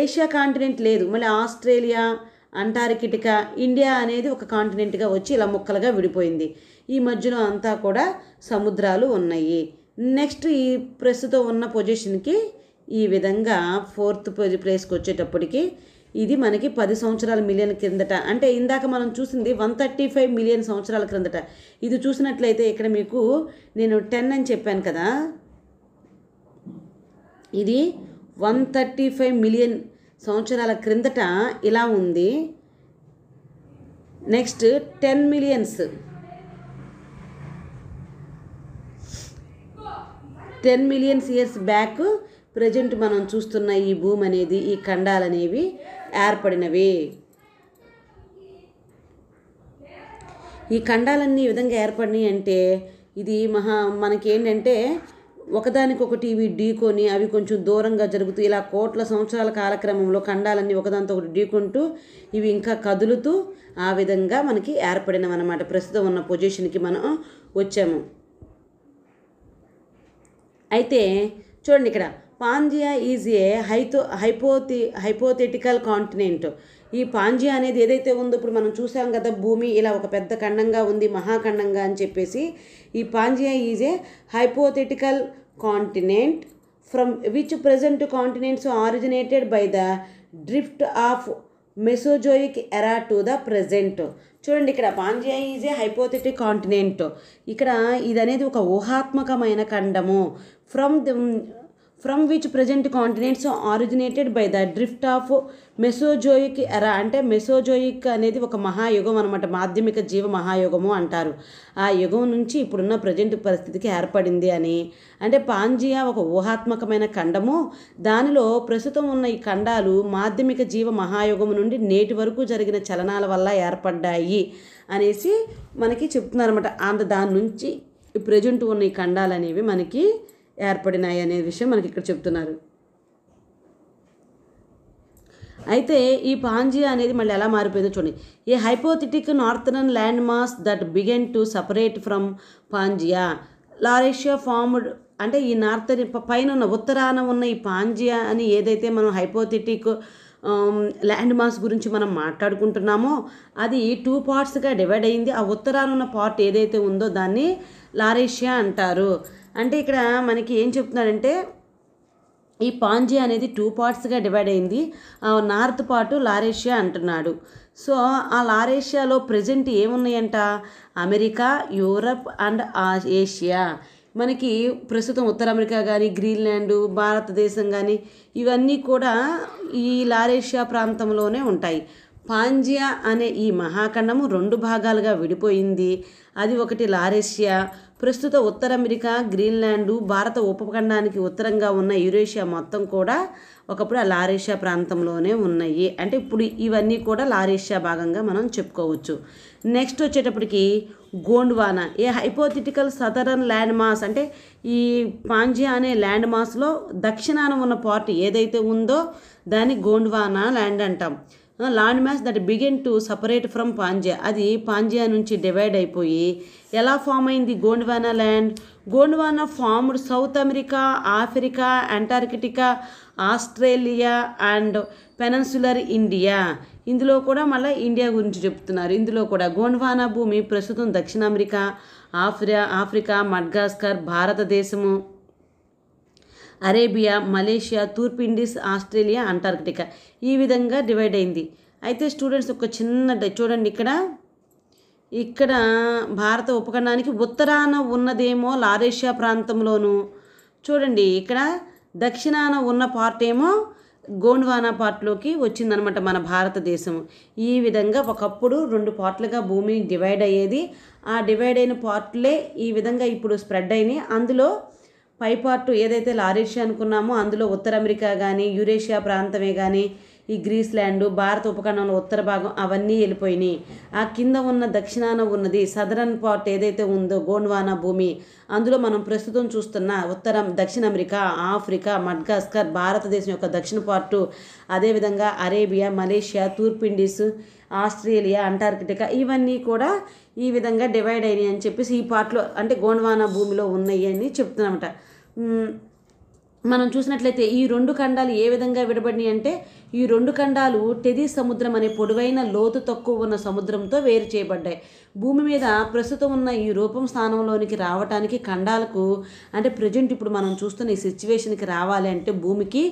ఏషియా కాంటినెంట్ లేదు మళ్ళీ ఆస్ట్రేలియా అంటార్కిటికా ఇండియా అనేది ఒక కాంటినెంట్గా వచ్చి ఇలా ముక్కలుగా విడిపోయింది ఈ మధ్యలో అంతా కూడా సముద్రాలు ఉన్నాయి నెక్స్ట్ ఈ ప్రస్తుతం ఉన్న పొజిషన్కి ఈ విధంగా ఫోర్త్ ప్లేస్కి వచ్చేటప్పటికి ఇది మనకి పది సంవత్సరాల మిలియన్ క్రిందట అంటే ఇందాక మనం చూసింది వన్ థర్టీ ఫైవ్ మిలియన్ సంవత్సరాల క్రిందట ఇది చూసినట్లయితే ఇక్కడ మీకు నేను టెన్ అని చెప్పాను కదా ఇది వన్ థర్టీ ఫైవ్ మిలియన్ సంవత్సరాల క్రిందట ఇలా ఉంది next ten millions ten millions years back present మనం చూస్తున్న ఈ భూమి అనేది ఈ ఖండాలు అనేవి ఏర్పడినవి ఈ ఖండాలన్నీ ఈ విధంగా ఏర్పడినాయి అంటే ఇది మహా మనకేంటంటే ఒకదానికొకటి ఇవి ఢీకొని అవి కొంచెం దూరంగా జరుగుతూ ఇలా కోట్ల సంవత్సరాల కాలక్రమంలో ఖండాలన్నీ ఒకదానితో ఒకటి ఢీకుంటూ ఇవి ఇంకా కదులుతూ ఆ విధంగా మనకి ఏర్పడినవన్నమాట ప్రస్తుతం ఉన్న పొజిషన్కి మనం వచ్చాము అయితే చూడండి ఇక్కడ పాంజియా ఈజ్ ఏ హైతో హైపోతి హైపోథెటికల్ కాంటినెంట్ ఈ పాంజియా అనేది ఏదైతే ఉందో ఇప్పుడు మనం చూసాం కదా భూమి ఇలా ఒక పెద్ద ఖండంగా ఉంది మహాఖండంగా అని చెప్పేసి ఈ Pangaea is a hypothetical continent from which present continents originated by the drift of Mesozoic era to the present చూడండి ఇక్కడ Pangaea is a hypothetic continent ఇక్కడ ఇది అనేది ఒక ఊహాత్మకమైన ఖండము from the from which present continents originated by the drift of Mesozoic era అంటే మెసోజోయిక్ అనేది ఒక మహాయుగం అనమాట మాధ్యమిక జీవ మహాయుగము అంటారు ఆ యుగం నుంచి ఇప్పుడున్న ప్రజెంట్ పరిస్థితికి ఏర్పడింది అని అంటే పాంజియా ఒక ఊహాత్మకమైన ఖండము దానిలో ప్రస్తుతం ఉన్న ఈ ఖండాలు మాధ్యమిక జీవ మహాయుగం నుండి నేటి వరకు జరిగిన చలనాల వల్ల ఏర్పడ్డాయి అనేసి మనకి చెప్తున్నారన్నమాట అంత దాని నుంచి ప్రజెంట్ ఉన్న ఈ ఖండాలు అనేవి మనకి ఏర్పడినాయి అనే విషయం మనకి ఇక్కడ చెప్తున్నారు అయితే ఈ పాంజియా అనేది మళ్ళీ ఎలా మారిపోయిందో చూడండి a hypothetic northern land mass that began to separate from Pangaea Laurasia formed అంటే ఈ నార్త్ పైన ఉన్న ఉత్తరాన ఉన్న ఈ పాంజియా అని ఏదైతే మనం హైపోథెటిక్ ల్యాండ్ మాస్ గురించి మనం మాట్లాడుకుంటున్నామో అది టూ పార్ట్స్గా డివైడ్ అయింది ఆ ఉత్తరాన ఉన్న పార్ట్ ఏదైతే ఉందో దాన్ని లారేషియా అంటారు అంటే ఇక్కడ మనకి ఏం చెప్తున్నారంటే ఈ పాంజీ అనేది టూ పార్ట్స్గా డివైడ్ అయింది నార్త్ పార్ట్ లారేషియా అంటున్నాడు సో ఆ లారేషియాలో ప్రజెంట్ ఏమున్నాయంట అమెరికా యూరప్ అండ్ ఏషియా మనకి ప్రస్తుతం ఉత్తర అమెరికా కానీ గ్రీన్లాండ్ భారతదేశం కానీ ఇవన్నీ కూడా ఈ లారేషియా ప్రాంతంలోనే ఉంటాయి పాంజియా అనే ఈ మహాఖండము రెండు భాగాలుగా విడిపోయింది అది ఒకటి లారేషియా ప్రస్తుత ఉత్తర అమెరికా గ్రీన్లాండు భారత ఉపఖండానికి ఉత్తరంగా ఉన్న యురేషియా మొత్తం కూడా ఒకప్పుడు ఆ లారేషియా ప్రాంతంలోనే ఉన్నాయి అంటే ఇప్పుడు ఇవన్నీ కూడా లారేషియా భాగంగా మనం చెప్పుకోవచ్చు నెక్స్ట్ వచ్చేటప్పటికి Gondwana a hypothetical southern land mass అంటే ఈ పాంజియా అనే ల్యాండ్ మాస్లో దక్షిణాన ఉన్న పార్ట్ ఏదైతే ఉందో దాన్ని గోండ్వానా ల్యాండ్ అంటాం land mass that begin to separate from Pangaea అది పాంజియా నుంచి డివైడ్ అయిపోయి ఎలా ఫామ్ అయింది Gondwana land Gondwana formed South America Africa Antarctica Australia and peninsular India ఇందులో కూడా మళ్ళీ ఇండియా గురించి చెప్తున్నారు ఇందులో కూడా గోండ్వానా భూమి ప్రస్తుతం దక్షిణ అమెరికా ఆఫ్రి ఆఫ్రికా మడ్గాస్కర్ భారతదేశము Arabia Malaysia Indies Australia Antarctica ఈ విధంగా డివైడ్ అయింది అయితే స్టూడెంట్స్ ఒక చిన్న చూడండి ఇక్కడ ఇక్కడ భారత ఉపఖండానికి ఉత్తరాన ఉన్నదేమో లారేషియా ప్రాంతంలోను చూడండి ఇక్కడ దక్షిణాన ఉన్న పార్ట్ ఏమో గోండ్వానా పార్ట్లోకి వచ్చిందనమాట మన భారతదేశం ఈ విధంగా ఒకప్పుడు రెండు పార్ట్లుగా భూమి డివైడ్ అయ్యేది ఆ డివైడ్ అయిన పార్ట్లే ఈ విధంగా ఇప్పుడు స్ప్రెడ్ అయినాయి అందులో పై పార్టు ఏదైతే లారేషియా అనుకున్నామో అందులో ఉత్తర అమెరికా కానీ యురేషియా ప్రాంతమే కానీ ఈ గ్రీస్ ల్యాండ్ భారత ఉపఖండంలో ఉత్తర భాగం అవన్నీ వెళ్ళిపోయినాయి ఆ కింద ఉన్న దక్షిణాన ఉన్నది సదరన్ పార్ట్ ఏదైతే ఉందో గోండ్వానా భూమి అందులో మనం ప్రస్తుతం చూస్తున్న ఉత్తరం దక్షిణ అమెరికా ఆఫ్రికా మడ్గాస్కర్ భారతదేశం యొక్క దక్షిణ పార్టు అదేవిధంగా అరేబియా మలేషియా తూర్పు ఇండీస్ ఆస్ట్రేలియా అంటార్కిటికా ఇవన్నీ కూడా ఈ విధంగా డివైడ్ అయినాయి అని చెప్పేసి ఈ పార్ట్లో అంటే గోండ్వానా భూమిలో ఉన్నాయి అని చెప్తున్నామట మనం చూసినట్లయితే ఈ రెండు ఖండాలు ఏ విధంగా విడబడినాయి అంటే ఈ రెండు ఖండాలు టెది సముద్రం అనే పొడవైన లోతు తక్కువ ఉన్న సముద్రంతో వేరు చేయబడ్డాయి భూమి మీద ప్రస్తుతం ఉన్న ఈ రూపం స్థానంలోనికి రావడానికి ఖండాలకు అంటే ప్రజెంట్ ఇప్పుడు మనం చూస్తున్న ఈ సిచ్యువేషన్కి రావాలి అంటే భూమికి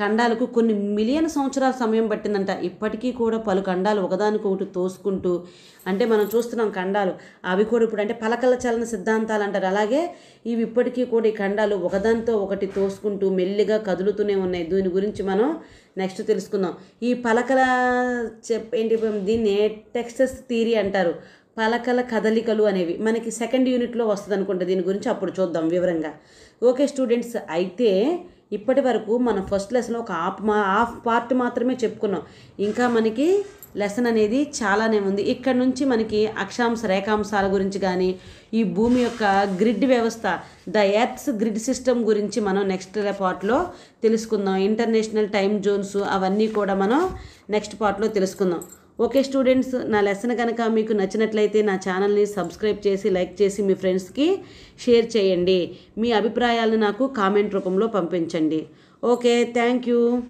ఖండాలకు కొన్ని మిలియన్ సంవత్సరాల సమయం పట్టిందంట ఇప్పటికీ కూడా పలు ఖండాలు ఒకదానికొకటి తోసుకుంటూ అంటే మనం చూస్తున్నాం ఖండాలు అవి కూడా ఇప్పుడు అంటే పలకల చలన సిద్ధాంతాలు అంటారు అలాగే ఇవి ఇప్పటికీ కూడా ఈ ఖండాలు ఒకదానితో ఒకటి తోసుకుంటూ మెల్లిగా కదులుతూనే ఉన్నాయి దీని గురించి మనం నెక్స్ట్ తెలుసుకుందాం ఈ పలకల ఏంటి దీన్ని టెక్స్టస్ థియరీ అంటారు పలకల కదలికలు అనేవి మనకి సెకండ్ యూనిట్లో వస్తుంది అనుకుంటే దీని గురించి అప్పుడు చూద్దాం వివరంగా ఓకే స్టూడెంట్స్ అయితే ఇప్పటి వరకు మనం ఫస్ట్ లెసన్ ఒక హాఫ్ మా హాఫ్ పార్ట్ మాత్రమే చెప్పుకున్నాం ఇంకా మనకి లెసన్ అనేది చాలానే ఉంది ఇక్కడ నుంచి మనకి అక్షాంశ రేఖాంశాల గురించి కానీ ఈ భూమి యొక్క గ్రిడ్ వ్యవస్థ ద ఎర్త్స్ గ్రిడ్ సిస్టమ్ గురించి మనం నెక్స్ట్ పార్ట్లో తెలుసుకుందాం ఇంటర్నేషనల్ టైం జోన్స్ అవన్నీ కూడా మనం నెక్స్ట్ పార్ట్లో తెలుసుకుందాం ఓకే స్టూడెంట్స్ నా లెసన్ కనుక మీకు నచ్చినట్లయితే నా ఛానల్ని సబ్స్క్రైబ్ చేసి లైక్ చేసి మీ ఫ్రెండ్స్కి షేర్ చేయండి మీ అభిప్రాయాలను నాకు కామెంట్ రూపంలో పంపించండి ఓకే థ్యాంక్ యూ